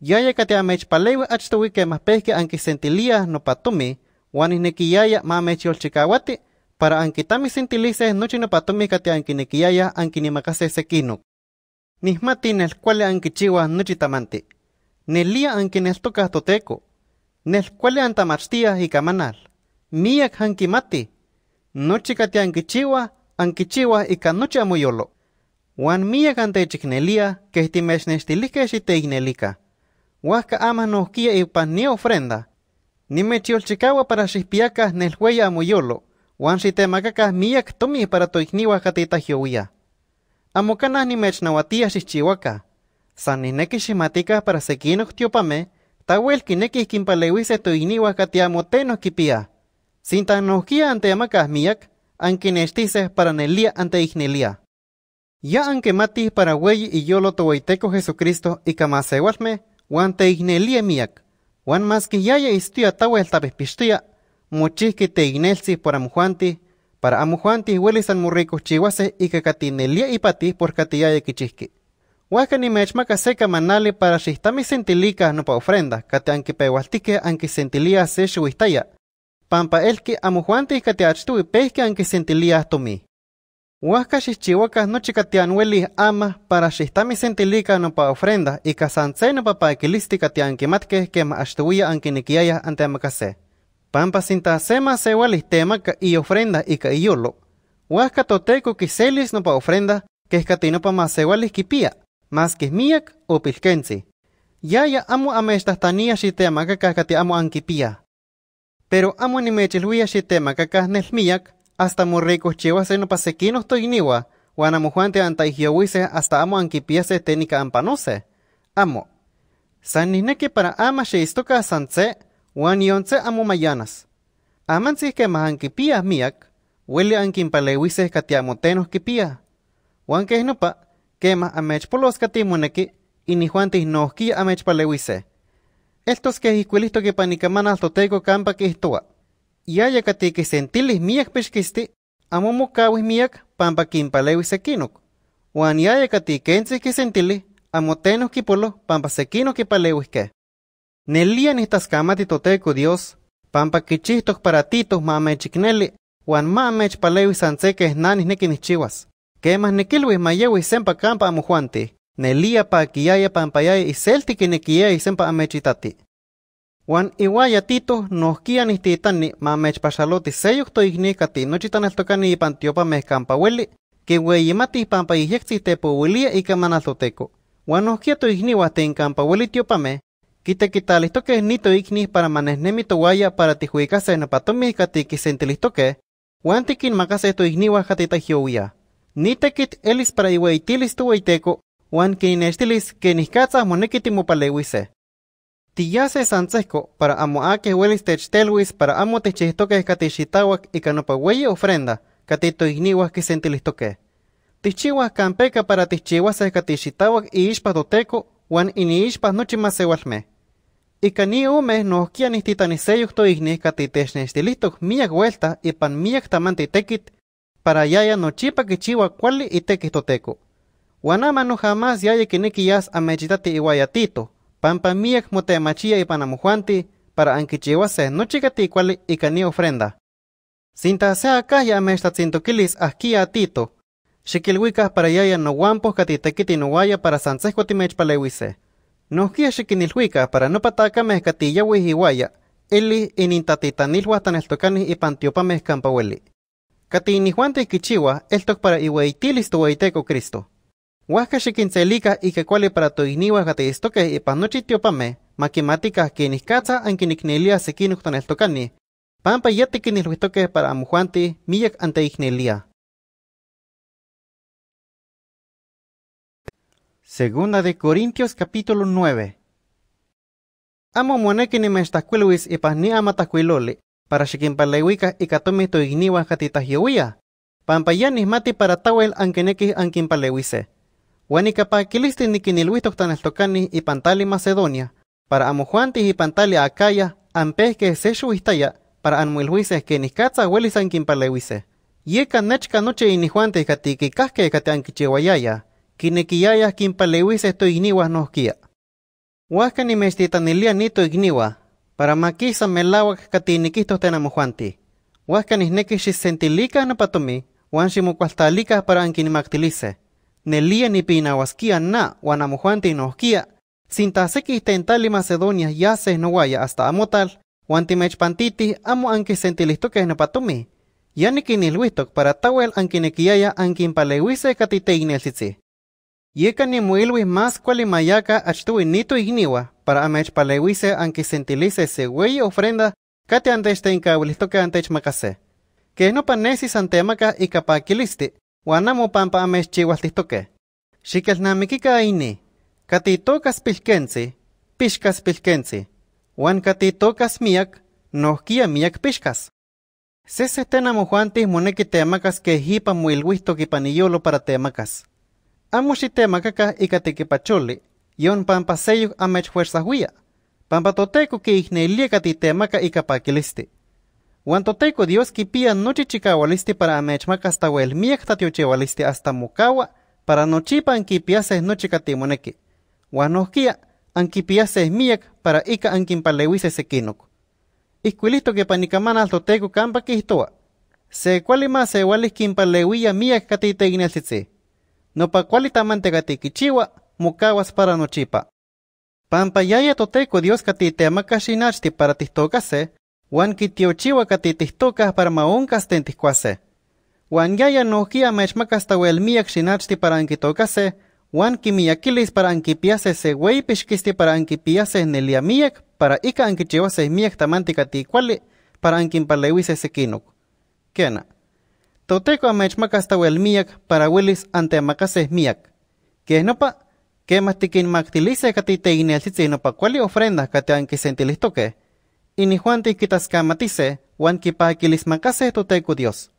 Speaker 1: Yaya que te amechpalewe achtowi que más pesque sentilía no patumi. ma amechi olchikawati Para anquitami sentilices noche no patumi que te nimakase se sequino. Nismatin el cual anquichiwa nelia anki nel anta antamastia y camanal, miak hankimati, chiwa, ankichiwa, ankichiwa y Kanuchi amoyolo. Juan miak antechicnelia, que si y lika Huasca ama kia y pan ofrenda. Ni chikawa para nel wan amoyolo, Juan sitemacacas miak tomi para toigniwa catita jiowia. Amocanas ni si sichiwaka. San nineki para para sequinos tiopame, tu neki katiamote toinihuacatiamoteno kipia. Sintanojkia ante miak, anquinestises para nelia ante ignelia. Ya anque mati para güey y yo lo Jesucristo y kamasewasme, guante te miak, Juan más que ya istia tapespistuya, tapispistia, mochiski te ignelsis por amujuanti, para amujanti huelis san murricos chihuase y cacatinelia y pati por katia de kichiski ni mechma seca manale para mi sentilica no pa ofrenda, kate anki anki sentilia se shuistaya. Pampa elki amujuante kate achtu pesque anki sentilia tomi. Huasca xichihuacas no chicatian hueli ama para mi sentilica no pa ofrenda y casance no pa equilisti matque que ma ashtuya anki nikiaya ante amakase. Pampa sintasema se walistemaca y ofrenda y caiyolo. Huasca toteco quiselis no pa ofrenda que no pa quipia más que miak o pilquense. Ya ya amo estas tanías si te ama te amo anquipía. Pero amo ni a si te nel miak hasta niwa, chivas en pasequinos toiniwa, juante antaigiohuise hasta amo se técnica ampanose. Amo. saninake para ama se istoca sanse, yonse amo mayanas. es que más miyak, miak, huele amo tenos kipia, Juan que es nopa, quema amechpoloskatimoneki a mech palewise. Estos que escuelito que al toteco campa que estoa. Yaya que sentilis miak pesquisti, amo kawis miak pampa palewise kinok. Juan yaya katikensis que sentilis, amotenos kipolo pampa sekino que palewiske. Nelian estas de toteco Dios, pampa chistos para titos ma o mamech ma es nanis nekinis chivas. Que más nequilwe y sempa campa amujuante. Nelia pa pa iselti y celti que y sempa amechitati. Juan iguaya tito nos kian titani ma mechpachaloti seyok to ignikati nochitan tocani y campa mezcampaweli. Que pampa y pampayijexi tepowilia y kamanazoteco Juan nos kia to te en campaweli tiopame. Quite quitalistoque nito ignis para manesnemi guaya para tijuicase en apatomi y kati que sentilistoque. Juan makase to igniwa jatita nitekit elis para iweitilis toweiteko uan kininextilis kenihtkatzah monekitimopaleuis se. Tiyase santsejko para amo ake welis para amo techchihtokeh katishitawak ika nopa weye ofrenda katitoihniuah toke. Tihchiuah campeca para i katishitawak katixitawak iixpah doteko uan cani nochi masewalmeh. Ika ni omeh igni nihtitaniseyoh toihnih mia miak vuelta pan miak tekit para yaya no chipa que chiwa cuali y tequistoteco. Guanama no jamás yaya que a mechitati amechitati tito, pampa miak motemachia y panamujuanti, para anquichihuase no chicati cuali y cani ofrenda. Sinta sea kilis aquí a tito, xikilwikas para yaya no guampos catitequiti no guaya para sansesco timechpalewise. No kia shikinilwika para no pataca mezcatilla y elli inintatita tan estocanis y pantiopa mezcampaweli y Kichiwa, el toc para tu Tuaiteco Cristo. Huasca lica y que cuale para tu toiniwa gateistoque y panochi tiopame, ni quiniscatza an quinicnelia el toneltocani, pampa yate quinilhuistoque para amujuanti
Speaker 2: millac ante ignelia.
Speaker 1: Segunda de Corintios capítulo 9. Amo que me mestacuiluis y ni amatacuiloli, para xiquinpaleuicas igniwa toigniuan catitahyouia, pampayanis mati para tawel ankenekis kapa Huan icapa quilistis niquinilhuistoc y pantali Macedonia, para amojuantis pantalia akaya, se sexuistaya, para anmuilwise que niscatza huelis anquinpaleuise. Yeka nechka noche inijuantes catiquicasque catianquichihuayaya, kia. to ni nosquia. Huasca nito igniwa. Para maquisa melawak katinikitos tenamojuanti. Huascan isneki sentilika napatomi, huan ximocualtalica para anquinimaktilise. Nelia ni pinahuasquia na, huan amojuanti nohquia, sintaseki tentali Macedonia no guaya hasta amotal, huan pantiti amo anquisentilistoques napatomi. Yanikinilwistok para tawel palewise anquimpaleuise katiteinelsitzi. Yeka ni mas más mayaka achtu nito igniwa, para amech palewise anki sentilise se wey ofrenda, kate antes te incablistoque antech macase. Que no panesis antemaca y capaquilisti, wanamu pampa amech namikika kati ini, pishkensi, pilkensi, pishkensi, wan kati tokas miak, nohkia miak pishkas. Se se tenamo juantis moneki temakas que hipa muilwisto para temakas. Amo makaka pachole pacholi yon pampa fuerza huía. Pampa toteco que liekati katitemaca ikapakilisti. liste. Guantoteco Dios kipia nochi chikawalisti para amechmaca hasta huelmiak liste hasta mukawa, para nochipa ankipiase nochi katimoneki. que pía miak para ika ankimpalewise sekinok. Iscuilisto que panicamana al toteco kampa Se Se cualima se walis kimpalewia miak katitegnelsitsi no Nopa ki tegatikichiwa, mukawas para nochipa. Pampa yaya toteco Dios te kashinachti para tistokase, wan kitiochiwa tistocas para maonkas tentihkuase. Wan yaya nohkia miak shinachti para ankitokase, wan kimiakilis para piase se pishkisti para nelia miak, para ika se miak kuali, para se kinuk. Kena. Toteco amechmaca el miak para Willis ante amacase miak. Que nopa, que tiquin mactilice cati te nopa cuali ofrenda sentilis anquisentilistoque. Y ni Juan tiquitascamatice, Juan quipaquilismacase toteco Dios.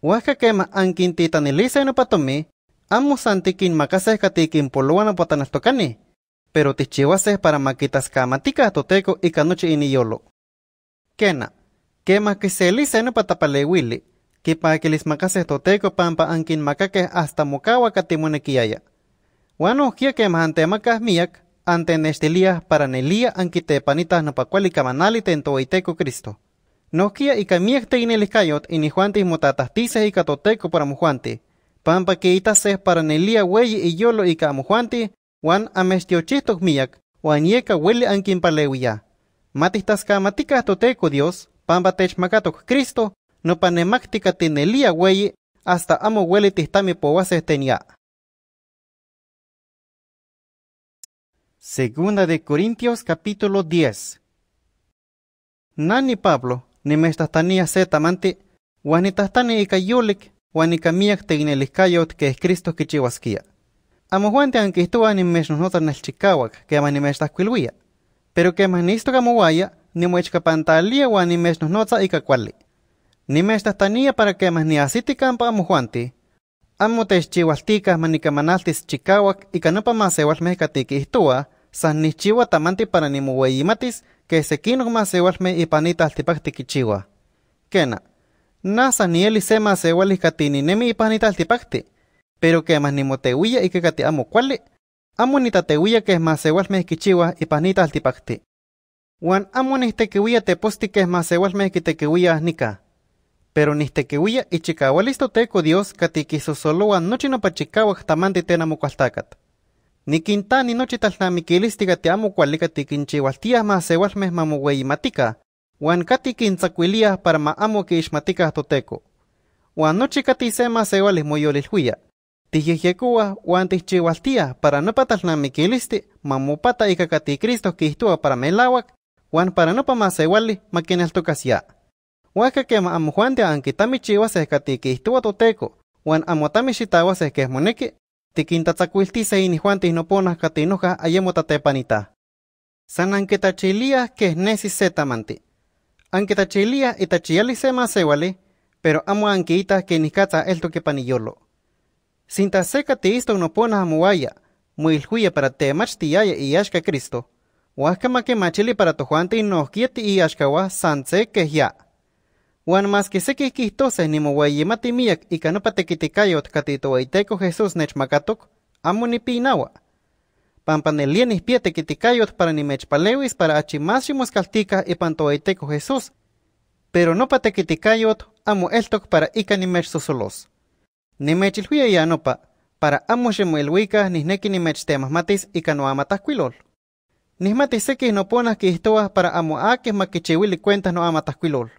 Speaker 1: Huasca quema anquintitanilice nopa tomi, amos antiquinmacase cati quimpoluano tocani. Pero tichihuases para camatica toteco y canuche iniyolo. Kena, quema que se lice nopa tapale Willy que les makase toteco pampa ankin makaque hasta mokawa que más ante kemahantemakah miak, antenechtiliah para nelia ankitepanitah nopakuali kamanali tentoiteko Cristo. y y ni juantis inihuantih tises y catoteco para mujuante. Pampa es para nelia yolo iyolo ika Juan wan amechtiochihtok miak, wan ankin weli Matistas maticas toteco Dios, pampa macato Cristo, no panemáctica tenelía güey hasta amo está tistami powase tenia.
Speaker 2: Segunda de Corintios capítulo 10.
Speaker 1: Nani Pablo, nemestastania setamante, guanitastani ikayolik, te tegneliskayot que es Cristo que chihuasquía. Amo guante nos nota en el chicahuac, que amanimestasquilhuía. Pero que manisto guaya ni nos nota y cacuali. Nime esta tanía para que masniasitikan pa amojuanti. Amo techchihualticas manicamanaltis chicauac y canopa masewal mexcatiqui ihtua, san nichiwa tamanti para nimuweimatis que y masewalme y panitaltipactiquichiwa. Kena, na san nieli se masewal mi y pero que mas huya y que cati amo cuale, amo que es masewalme ihquichiwa y panitaltipacti. Juan amo te teposti que es que huya nica pero y listo teco Dios no amo nochi nopachikauak tamante tenamokualtakat. Nikintani nochi talnamikilistika teamo kualika tikinchihualtiah masewalmeh wan huan katikintzakuiliah para ma se kixmatikah toteko. Huan nochi katise masewalih moyolilhuia. Tihyehyekoa che tihchihualtiah para no pata y mamopata cristo que istua para melawak, Wan para no nopa makin makineltokasia. Huasca que amo Juan de Anquitami se escatiqui istuva Juan amotami es se ni tiquinta tzacuilti se ini Juan tisnoponas catinoja ayemotatepanita. San anquetachilias que es nesi setamanti. Anquetachilias itachiali se pero amo anquita que caza el toque Sinta seca te isto no ponas amuaya, muilhuya para te machtiaya y ashka Cristo. Huasca machili para tojuante y nosquieti y san se que ya. Juan más que se quistose ni moguayimati matimiak y canopa tequitikayo tkatitoaiteco Jesús nechmacatok, amo ni pinawa. Pampanelien ispie para ni palewis para achimasio moscaltica y aiteco Jesús, pero no pate amo eltok para ica ni susolos. Ni ya pa, para amo wika, ni neki ni temas matis y canoamatas tasquilol. Ni que no ponas que para amo que makichiwili cuentas no amatasquilol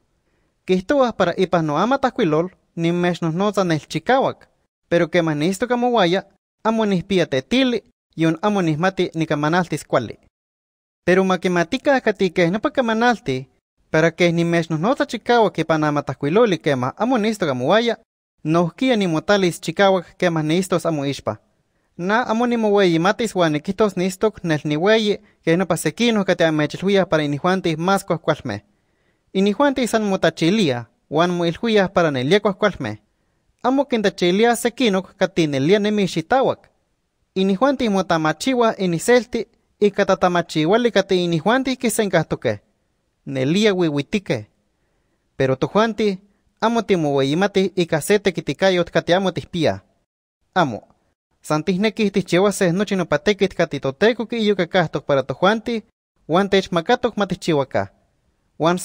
Speaker 1: que es para ipas no ama tascuilol, ni nos notan el chicahuac, pero que manisto guaya, amonis tili, y un amonismati ni camanaltis cuali. Pero maquematica es no para camanalti, para que ni nos nota chicahuac que panama y quema amonisto camoguaya, no ni motalis chicahuac que manistos ispa. Na amonimo weyi matis quitos nistok nel niweyi, que no pasequino que te amechilhuya para injuantis más cuascualme. Inihuante isan mutachilia, wan muilhuya para neliacuas cualme. Amo quintachilia sequinoc catinelia I Inihuante mutamachiwa iniselti y kati cati inihuante quisencastuque. Nelia wiwitike. Pero tojuanti amo timuweimati y casete quiticayot catiamotihpia. Amo. Santisnequis tichihuases kati yo y para tojuanti huantech macatok Uan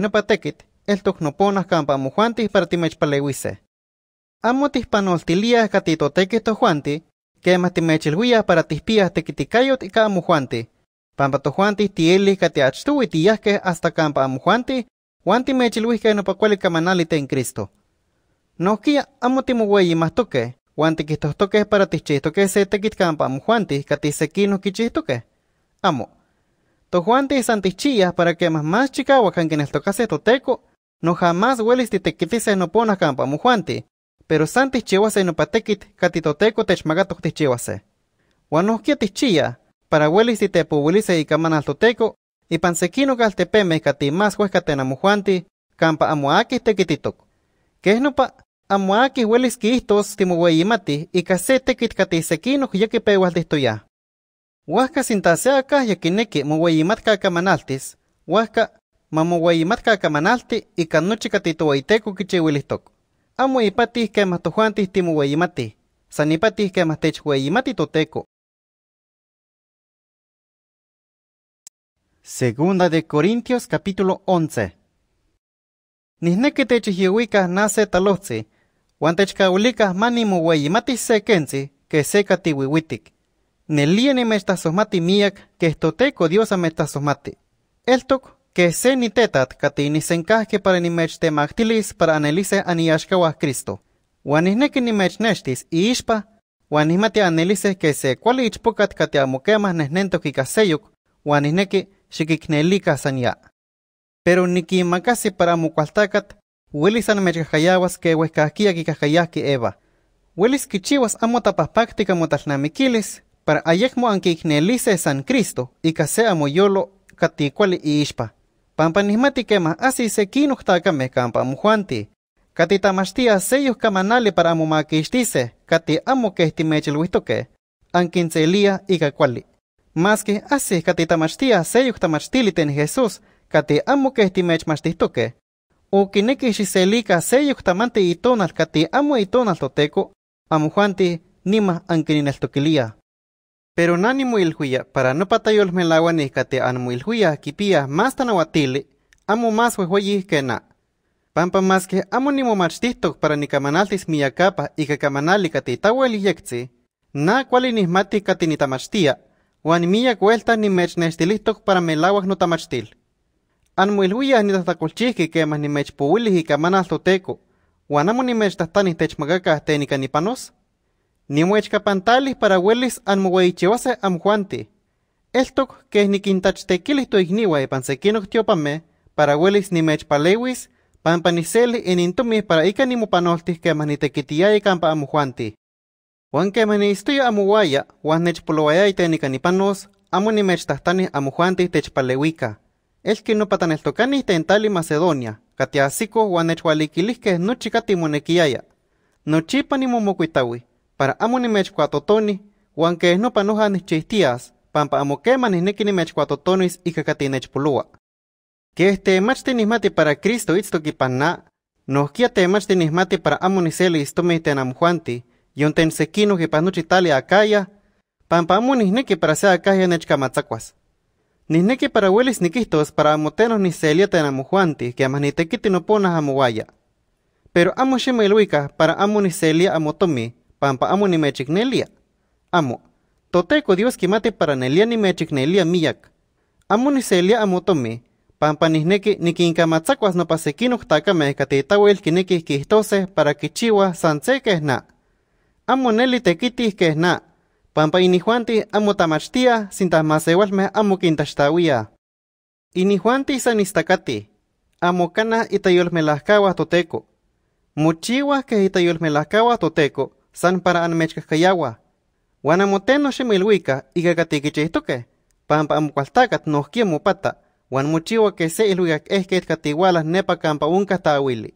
Speaker 1: no patekit, el eltoknoponah kampa mujuanti para timechpaleuiseh. Amo tihpanoltiliah ka titotekih tojuantih, kemah timechilhuiah para tihpiah tekitikayot cada mujuanti. Pampa tojuantih tielih ka tiachtuwi tiyahkeh hasta kampa amojuantih, uan no pa cual camanalite en Cristo. No Nohkia amo timoueyimahtoke, uan tikihtohtokeh para tihchihtokeh se tekitkampa amojuantih ka tihsekinoh kichihtoke. Amo. Tojuante y santichillas para que más más chica huacan el tocase toteco, no jamás hueles de se no ponas campa mujuante, pero santis chihuase no patequit catitoteco Wa que Guanos chía para hueles de tepuhuelice y al toteco, y pansequino caltepeme cati más mu juante, campa amuaquis tequititoc. Que este es no pa amuaquis hueles quistos timuhueyimati y ya que peguas de ya. Huasca sintaseaca yaquineque mohueyimatca kamanaltis, huasca mamohueyimatca camanalte y canoche catitohuaiteco quichiuilistoco. Amo ipatis quemahtojuantis timohueyimati, san ipatis quemahtechhueyimati toteco.
Speaker 2: Segunda de
Speaker 1: Corintios capítulo 11 Nisneki techihiehuicas nace talotzi, huantechcaulicas mani mohueyimatis sequenzi que seca tiwiwitic. Neliene metasosmati miak que estoteco diosa el Eltok que se ni tetat katini encaje para ni temactilis para Anelise aniashkawa Cristo. Wanisneke ni Nestis y ispa, Wanismati Anelise que se cuali ichpokat katiamokemas nesnento kikaseyuk, Wanisneke lika sanya. Pero niki makasi para mukualtakat, Willis an mechkajayawas que huescahkia kikajayaki Eva. Willis kichiwas amo na para ayekmo ankiknelice San Cristo y yolo amoyolo katikuali ispa. Pampa nismati kema asi kinuk me kampa mujanti. Kati tamashtia sellos kamanale para amomakishtice, kati amo ankin celia y kakuali. Más que así kati tamashtia sellos tamachtili Jesús, kati amo kehtimechmachtistoke. O kinekixiselika sellos tamante tonal kati amo itonal toteko, amujuanti nima toquilia. Pero huya, para no patayol patayolmelaguaniscate anmuilhuiya kipia más tanahuatili, amo más na. Pampa más que amo nimomachtistok para nicamanaltis miyacapa y cacamanali catitawelihyectzi, na cualinismati catinitamachtía, huan ni mech nimechnextilistok para melahuac que Anmuilhuiya ni mech nimechpuilih y camanaltoteco, huan amo nimechtahtanis ni tenicanípanos. para Nimuechcapantali parahuelis am amjuanti. Eltoc que niquintachtequilis tu igniwa y pansequinoc ni palewis nimechpalewis, panpaniseli en intumis para ica nimupanoltis que manitequitia y campa amujuanti. Juan que manistuya amuguaya, Juan poloaya y panos amo nimechtahtanis tech palewika. es que no patan pataneltocanis tentali Macedonia, catiasico Juan nechhualiquilis que es nuchicati no Nochipa para toni, huan que no ni chistías, pampa y nech pulua. Que este machtinismati para Cristo nos nohquia te machtinismati para amoniseli y y ten sequino que panuchitalia acaya, pampa neki para sea acaya Ni neki para huelis kistos para amotenos niselia juanti que amas ponas noponas amoguaya. Pero amo para amo amotomi, Pampa amo ni Amo. Toteco Dios quimate para nelia ni mechicnelia miyak. Amo ni celia amo tome. Pampa nihneki matzacuas no pasekino ktaka el kineki kihtose para kichiwa sanse na. Amo neli que na, Pampa inihuanti amo tamachtia sin me amo kintaxtawia. Inihuanti sanistakati. Amo kana Melaskawa toteco. Mochiwa que Melaskawa toteco san para anmechcahcayaua. Uan amoteno ximilhuica ika catiquichihtoque, pampa amocualtacat nohqui mopata, uan mochiua que se es que catigualas nepa campa unca tahuili.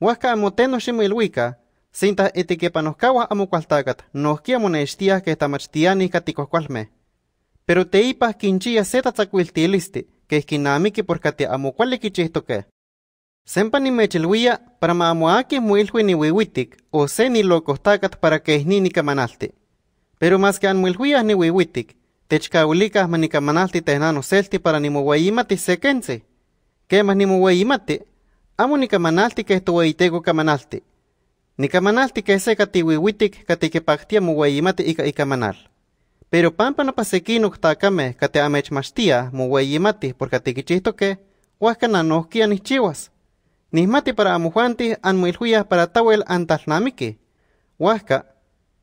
Speaker 1: Huasca amoteno ximilhuica, sinta amukaltakat, amocualtacat, nohqui amonextiah que tamachtiani cualme. Pero te ipas quinchia se listi que esquinamiqui por cati amocuali Sempa ni nimechelhuia para maamoaki ni wiwitik o se locostakat para que kamanalti. Pero más que anmuilhuia mani techcaulicas manicamanalte tehnano celti para nimohuayimati sekense. Que más muwayimati, amo nicamanalte que estuaitego Ni kamanalti. que seca que pactia muwayimati ica icamanal. Pero pampa no pasequino tacame amech mastia muwayimati porque tiquichisto que ni nichiwas. Nismati para amujuanti anmuilhuya para tawel antahnamiki. Huasca,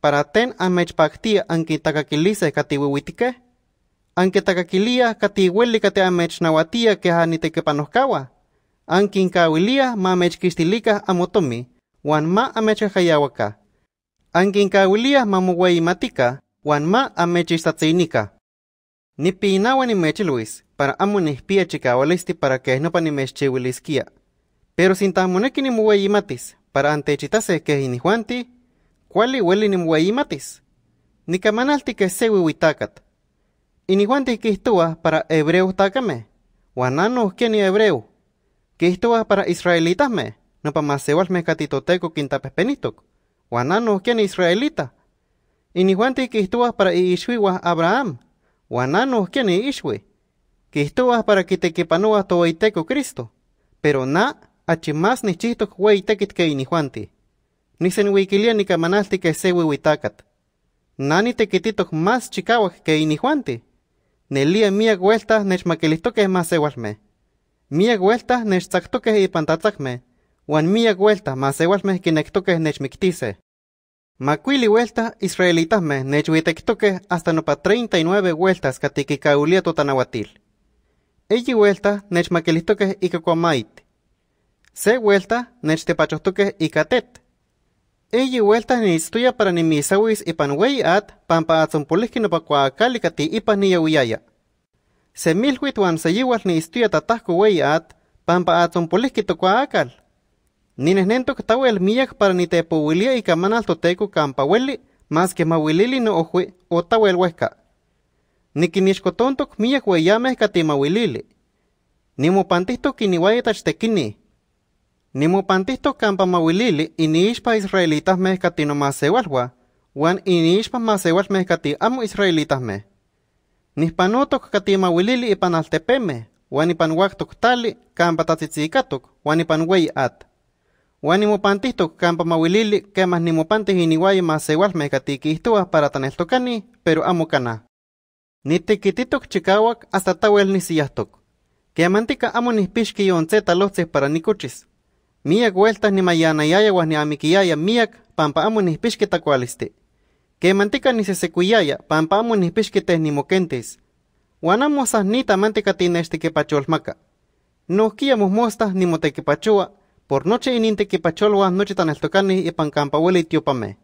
Speaker 1: para ten ¿Anki ankitakakilise katiwiwitike. Ankitakakilia katiweli kate Mechnawatia, que ¿Anki Ankinkawilia ma amechkistilika amotomi, wan ma amechajayawaka. Ankinkawilia matika, huan ma amechistatzinika. ni mechiluis, para amo piachika chikawalisti para que no kia. Pero sin sintamoneki nimueyimatis, para antechitase que ni cuali hueli ni Ni que tacat. huitacat. que quistua para hebreos tacame, guanano ni hebreo. Quistua para me, no pa masewalme catitoteco ananos guanano ni israelita. que quistua para ishuiwa Abraham, guanano ni Que Quistua para quitequipanoa toiteco Cristo, pero na achimás huey tekit ke inihuanti. Nisen ni nikamanalti que se wiwitakat. Nani tekitito más chicauac ke inihuanti. Nelia mia huelta que más Mía vuelta huelta nechzactoque y pantazacme. Juan mía huelta más sewalme kinectoque nechmictise. Macuili huelta israelitasme que hasta no nopa 39 vueltas catiquicaulia totanahuatil. Elli huelta nechmaquilistoque y kakomait. Se vuelta, pachotuke y catet. Eyi vuelta estuya para y pan wey at, pampa atzonpolihqueh nopa kuakali kati ipan niyauiaya. Se se uan ni estuya tatasku wey at, pampa atzonpolihqueh tokuakal. Ninenentok el miyak para y kaman alto teku kampa weli, mas que mawilili no ojwe o tawel huesca. tontok miyak weyameh Ni mawilili. Nimopantihtok kiniuaya tachtekini. Nimupantisto campa mawilili ispa israelitas mezcati nomasewalwa, wan inishpa masewal mezcati amo israelitas me. Nispanutok kati mawilili ipanaltepeme, wan ipanwaktok tali campa wan ipanwei at. Wan pantisto campa mawilili kemas ni iniwayi masewal mezcati kihtuas para taneltokani, pero amo kana. Nitekititok chikawak hasta tawel Kemantika amo nihpixki once lotzes para nikuchis. Miak vueltas ni mayana yaya guas ni amikiyaya miak pampa amo ni pishkita cualiste. Que manteca ni sesecuyaya pampa amo ni pishkites ni moquentes. ni tamanteca manteca este que maca. No quíamos mostas ni mote que pachua por noche ninte que guas noche tan el tocani y pancampahuele y pamé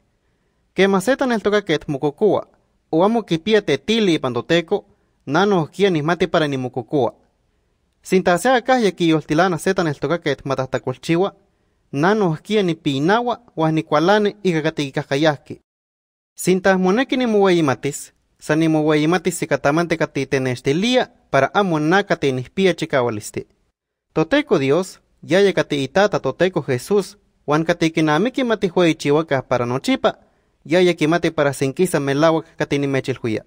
Speaker 1: Que en el tocaquet mucocua, o amo que piate tili y pandoteco, ni mate para ni mucocua. Sintaseaca yaquiyoltilana setan eltocaquet matahtacolchiua, nano ohquia que uan nikualani ika ni Sintahmoneki sani san en este lia para amo ni tinihpia chicawaliste. Toteco Dios, ya itata toteco Jesús, uan katikinamiki para nochipa, que mate para Que melauak katinimechilhuia.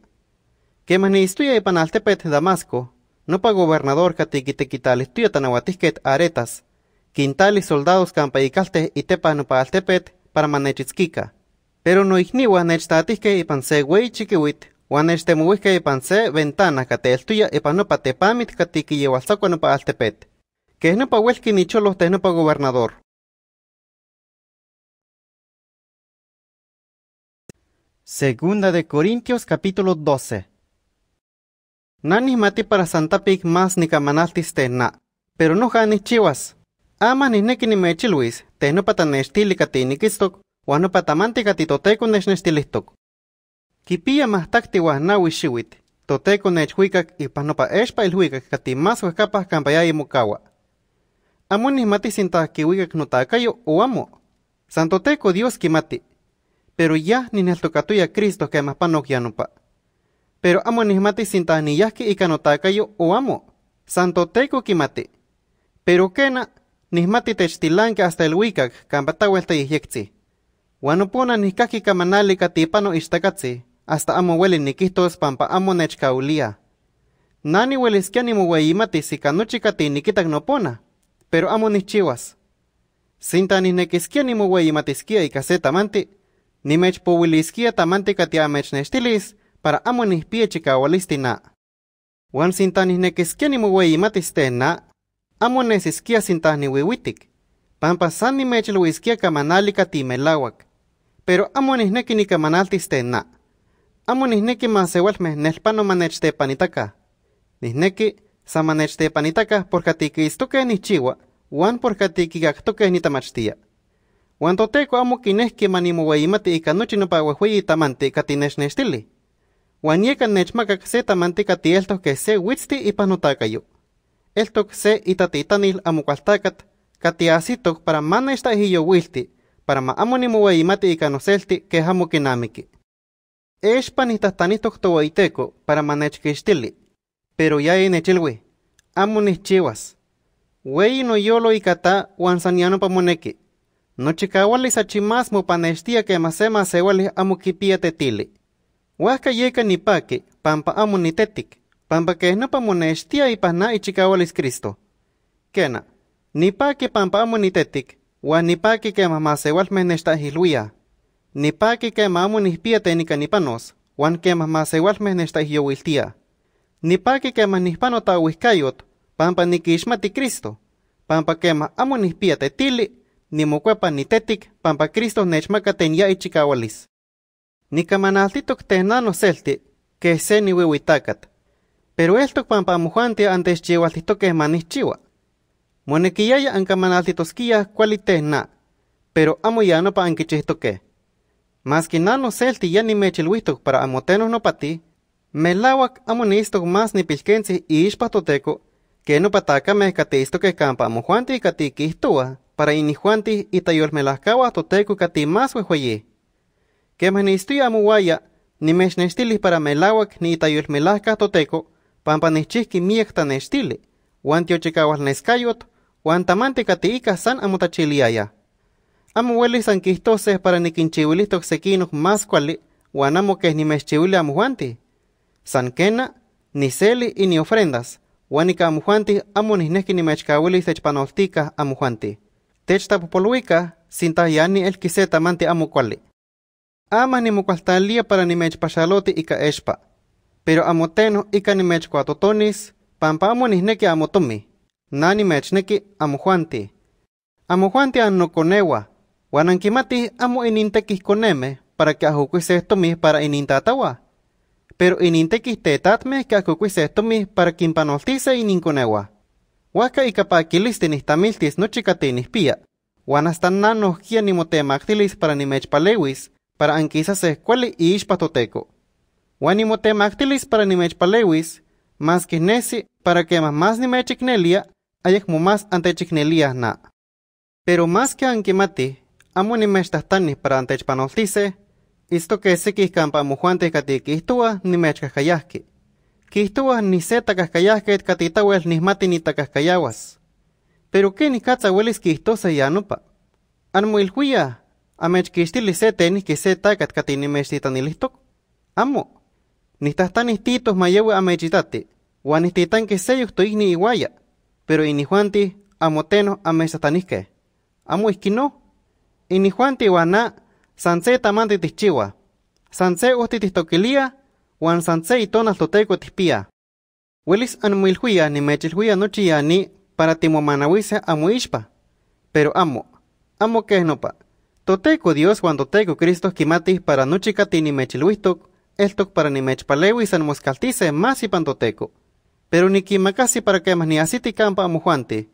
Speaker 1: Kemah y ipanaltepet Damasco, no pa gobernador catiquitequitales tuya tanahuatisquet aretas, quintales soldados campaicaltes y tepan tepet para manechitzquica. Pero no igniwa nechtatisque y panse güey chiquiwit, Juan este muisque y panse ventana catel tuya y panopa tepamit catiqui no paaltepet. Que es no pa huelqui ni no pa gobernador.
Speaker 2: Segunda de Corintios capítulo
Speaker 1: 12 Nani mati para santapik mas nikamanaltis tena, pero no ganes chivas. Ama nineki nimechilwis, tehno patanextilikatinikistok, uan opatamantikatitotekonexnextilihtok. Kipia mahtakti wahnawi panopa ipanopa espa nopa expa más katimas mukawa. y mokawa. Amo nismati no notakayo o amo. teco Dios kimati, pero ya ni nineltokatuya Cristo que no yanupa pero amo nismate y ikanotakayo o amo, santoteco kimate. Pero kena, nismati techtilanke hasta el wikak, y ihyekzi. Wanopona nikaki kamanali katipano istakatsi, hasta amo hueli nikistos pampa amo ulia Nani hueliskia si sikanuchi kati nikitak nopona, pero amo nihchiwas. Sinta ni mech po tamanti, tamante tamanti kati nechtilis para amo na, Uan sintanihnequiskianimoueyimatistennaʼ amo ni sintahniwiuitik, pampa san nimechelhuiskia kamanali timelawak. pero amo nihneki nikamanaltistennaʼ. Amo nihneki maseualmej nelpano manechtelpanitakaj. Nihneki san ni porque tikiistokej nikchiua uan porque ni tamachtia. Uan toteko amo kinejki manimoueyimati no pa tamante tamanti nestili, se nechmacacse tamantica tielto que se huitzti El Eltok se itatitanil amucualtacat, katiasitok para manesta wisti, para ma y ikanoselti que hamukinamiki. Eshpan itastanitok toboiteko para manechquistili, pero ya echilwe, chivas Wey no yolo ikata huansaniano pamoneki. No chikawali sachimas mupanechtia que masema sewali amukipia tetili. Huasca yeca paque, pampa amo tetic, pampa pa monestia ipana Ichikawalis Cristo. Quena, paque pampa amo nitetic, huan nipaqui quema masewalmeh nextahiluia. Nipaqui quema amo nihpia tenica nipanos, Ni paque que mamá ni quema ta huiscayot, pampa nikixmati Cristo. Pampa mamá amo ni tetili, ni nitetic, pampa Cristo nechmaka tenya ichicaualis. ni Nicamanaltitoc tehnano celti, que se ni Pero esto mujuanti antes ya manichiwa. Monequillaya ancamanaltitosquilla na, pero amo ya no pa anquichistoque. Más que nano celti ya ni mechilwistok para amotenos no pati, melawak amonisto más ni pilkensi y ispatoteco, que no pataca esto que campa mujuanti y catiquistua, para inijuanti y melascawa toteco cati más ni ni nimechnextili para melawak ni itayolmelahka toteco, pampanechihki miek tanextili, huan tiochikaualneskayot, huan guantamante catiica san amutachiliaya. Amo san para niquinchiwilitok sequinok más cuali, huan amo que nimechchiwili amujuanti. San ni seli y ni ofrendas, huan ika amujuanti amo nihneki Techta techpanoltika sin Techtapopoluika, el quise tamante amo cuali. Άμα νι μου πασχαλότη παρα νι πασαλότη έσπα. Περο αμοτένο ικα νι μετς κουατοτώνεις, παμπά μου νι νέκε Να νι αν νοκονέουα. Ο αμω ενίντα κυκονέμε, παρα κι το μη παρα ενίντα τάτα. Περο ενίντα κυστέ τάτμε παρα para anquisa sehcuali ixpatoteco. te imotemactilis para palewis, más que nesi para que más más nimechicnelia, ayekmo más antechicnelia na. Pero más que anquimati, amo ni para antechpanoltice, isto que se quiscampa mujuante nimech nimechcascayasqui. Quistua ni se katita catitawel nismati ni tacascayaguas. Pero que ni catzahuelis quistosa yanupa. Anmoilhuia, Amechkistilisete se tenis que se tacat listo, Amo. Nihtahtanis tanistitos mayewe amechitati, que nihtitanki seyuk ni iwaya, pero inihuanti amoteno amechtatanizque. Amo isquino. Inihuanti uana sanse tamante tichiwa, sanse uhtitihtokilia, uan sanse toteco Welis anmuilhuia ni mechilhuia nochia ni para timomanawise amo ispa. pero amo, amo pa. Toteco Dios cuando teco Cristo quimatis para nuchicati ni mechilhuistoc, esto para ni y san moscaltice más y pantoteco. Pero ni quimacasi para que más ni asiti campa juanti.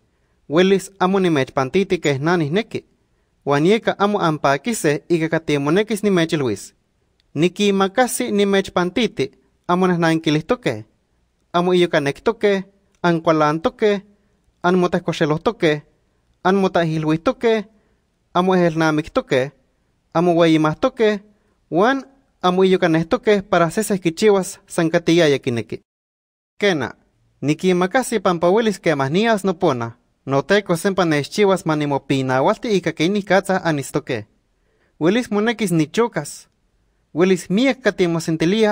Speaker 1: Huelis amo ni mechpantiti que es nanis neque. Huanieka amo ampaquise y que nequis ni mechiluis. Ni quimacasi ni mechpantiti, amo nasnainquilistoque. Amo iyocanectoque, ancualantoque, anmotascochelostoque, anmotajilhuistoque, amo hernamik toque, amo guayimas toque, Juan amo iyocanes para sesas kichiwas sancatilla kineki. Kena, nikimakasi pampawilis quemas nias no pona, no teco manimopina nechchiwas y ikakeni katza anistoque. Wilis ni nichocas, Willis miek amo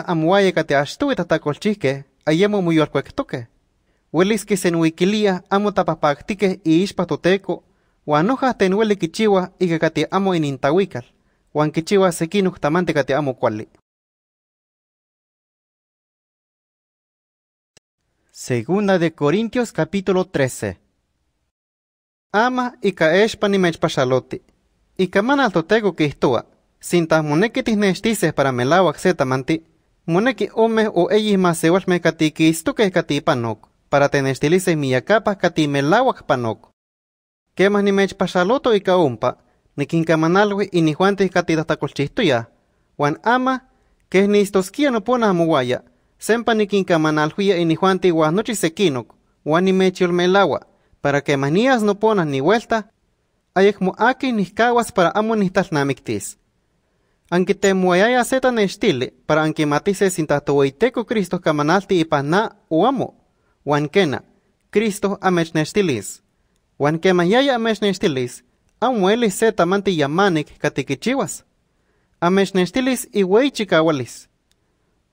Speaker 1: amuaye kate ashtuita takolchike, ayemo muyolkuek toque. Willis kisenwikilia amo tapapaktike y ispatoteco. Huan noja tenueli y que kati amo inintawikal, huan kichiwa sekinuk tamante kati amo cuali.
Speaker 2: Segunda de Corintios capítulo 13.
Speaker 1: Ama caman alto tego ika manaltotego sin tas moneki tisnextises para melawak se Moné que ome o que masewalme que es cati panok, para tenextilises miyakapas kati melawak panok más ni mech pasaloto y caumpa, ni quincamanalwe y ni juantes catida hasta ya. Juan ama, que es ni istosquia no a sempa ni quincamanalhuya y ni juante igual noche juan ni mech agua, para que manías no ponas ni vuelta, ayekmo aki ni caguas para amo ni tasnamictis. Anque te muayaya seta para anque matices sin Cristo camanalti y paná o amo, juan kena, Cristo amech nestilis. Juan que estilis, amu elis se tamanti yamanek katikichiwas. y wey kawalis.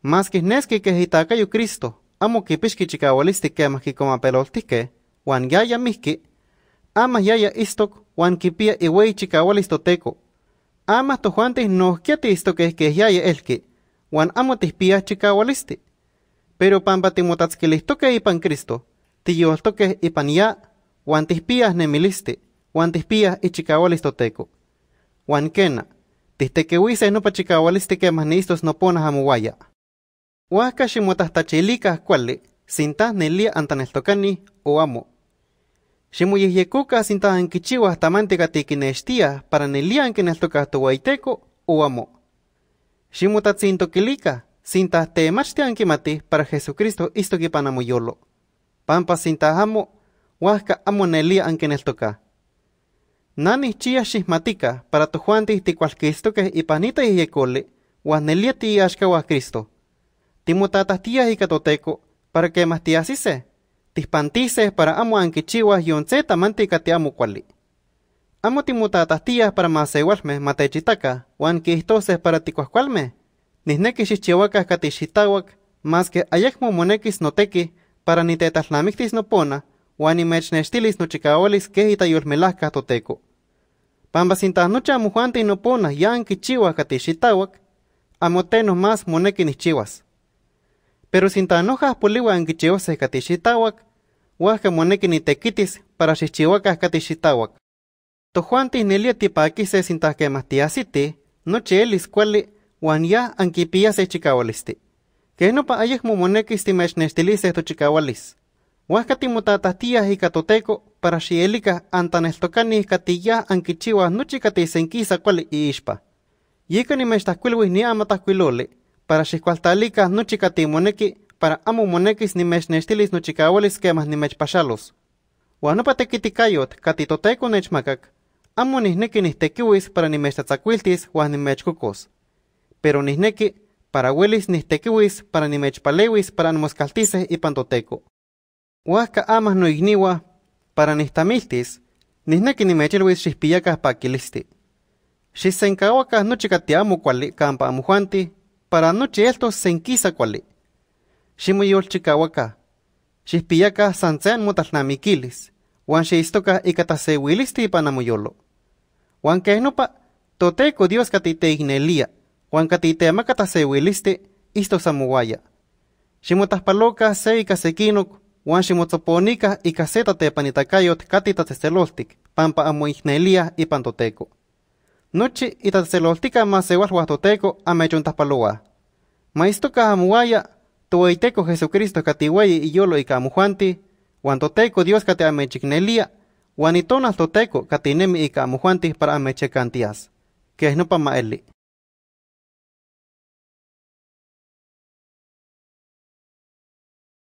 Speaker 1: Mas más que yo Cristo, amo kipixki chikawalisti kemahki pelotique, Juan yaya miski, ama yaya istok, Juan kipia iweichi kawalistoteko. Ama tojuantis es que yaya elki, Juan amo tihpiah chikawalisti. Pero pampa y ipan Cristo, y pan ya, Guantispías nemiliste, guantispías y chicahualis que que tistequehuises no más ni estos no ponas amuguaya. Huasca tachilicas cuale, sintas nelia antanestocani o amo. Ximoyehyecuca sintas anquichihuas tamántica tiquinestías para nelia tu guaiteco o amo. Ximotatzintoquilica, sintas mati, para Jesucristo yolo Pampa sintas amo, huasca amonelia anquenestoca. Nani chia shismatica para tu juan ticualquisto que ipanita y yecole, huanelia ti Cristo, ti Timutatas y catoteco para que más hice, Tispantices para amo y once cati amo cuali. Amo tías para masehualme matechitaca, huanquistoses para ticuascualme. Nisneki shichihuacas catichitahuac, más que Ayakmo monekis noteki para ni no pona no Huanimechtnextilis nochicaolis yan yolmelahka toteco. pona ya ya yanki catishitawak. amote no mas moneki chihuas. Pero sinta nojas poliwa ankichioseh catishitawak, huahka moneki nitekitis para To se sinta nelia tipakiseh sintahkemahtiasitih, noche elis kuali no pa no chikaolisti. Keh nopa ayeh momonekis esto chicawalis. Huasca timotatatías y catoteco para xielicas antaneltocani ica tiyah anquichiuas nochi ica tisenquisa cuali iixpa. Yica ni amatasquilole para xihcualtalicas nochi ica para amo monekis nimechnextilis nochi caolis quemas nimechpaxalos. Huan opa tekitikayot nechmacac amo para nimechtatzakuiltis huan nimechkokos. Pero nisneki, para huelis nihtekkiuis para Palewis para nmoskaltiseh y pantoteco. Huasca amas no igniwa, para ni que ni mechelwis xispiyacas pa quiliste. Xisencahuacas noche cateamo cuale campa mujante, para noche estos senquisa cuale. Ximoyol chicahuaca, xispiyacas motas namiquiles, huan istoka y huiliste y panamoyolo. Huan pa, toteco Dios catite ignelia, huan catite ama huiliste, isto samuguaya. Ximotaspaloca se y casequinoc, Juan ximotzopónica y caseta catita tkatita celostic, pampa ignelia y pantoteco. Noche, y testelostiqa a mechuntas paloa. Maisto kahamuaya, Jesucristo katiguei y yolo y kamujuanti, guantoteco Dios kate amechignelia, toteco katinemi y kamujuanti para amechecantias. Que es
Speaker 2: no pa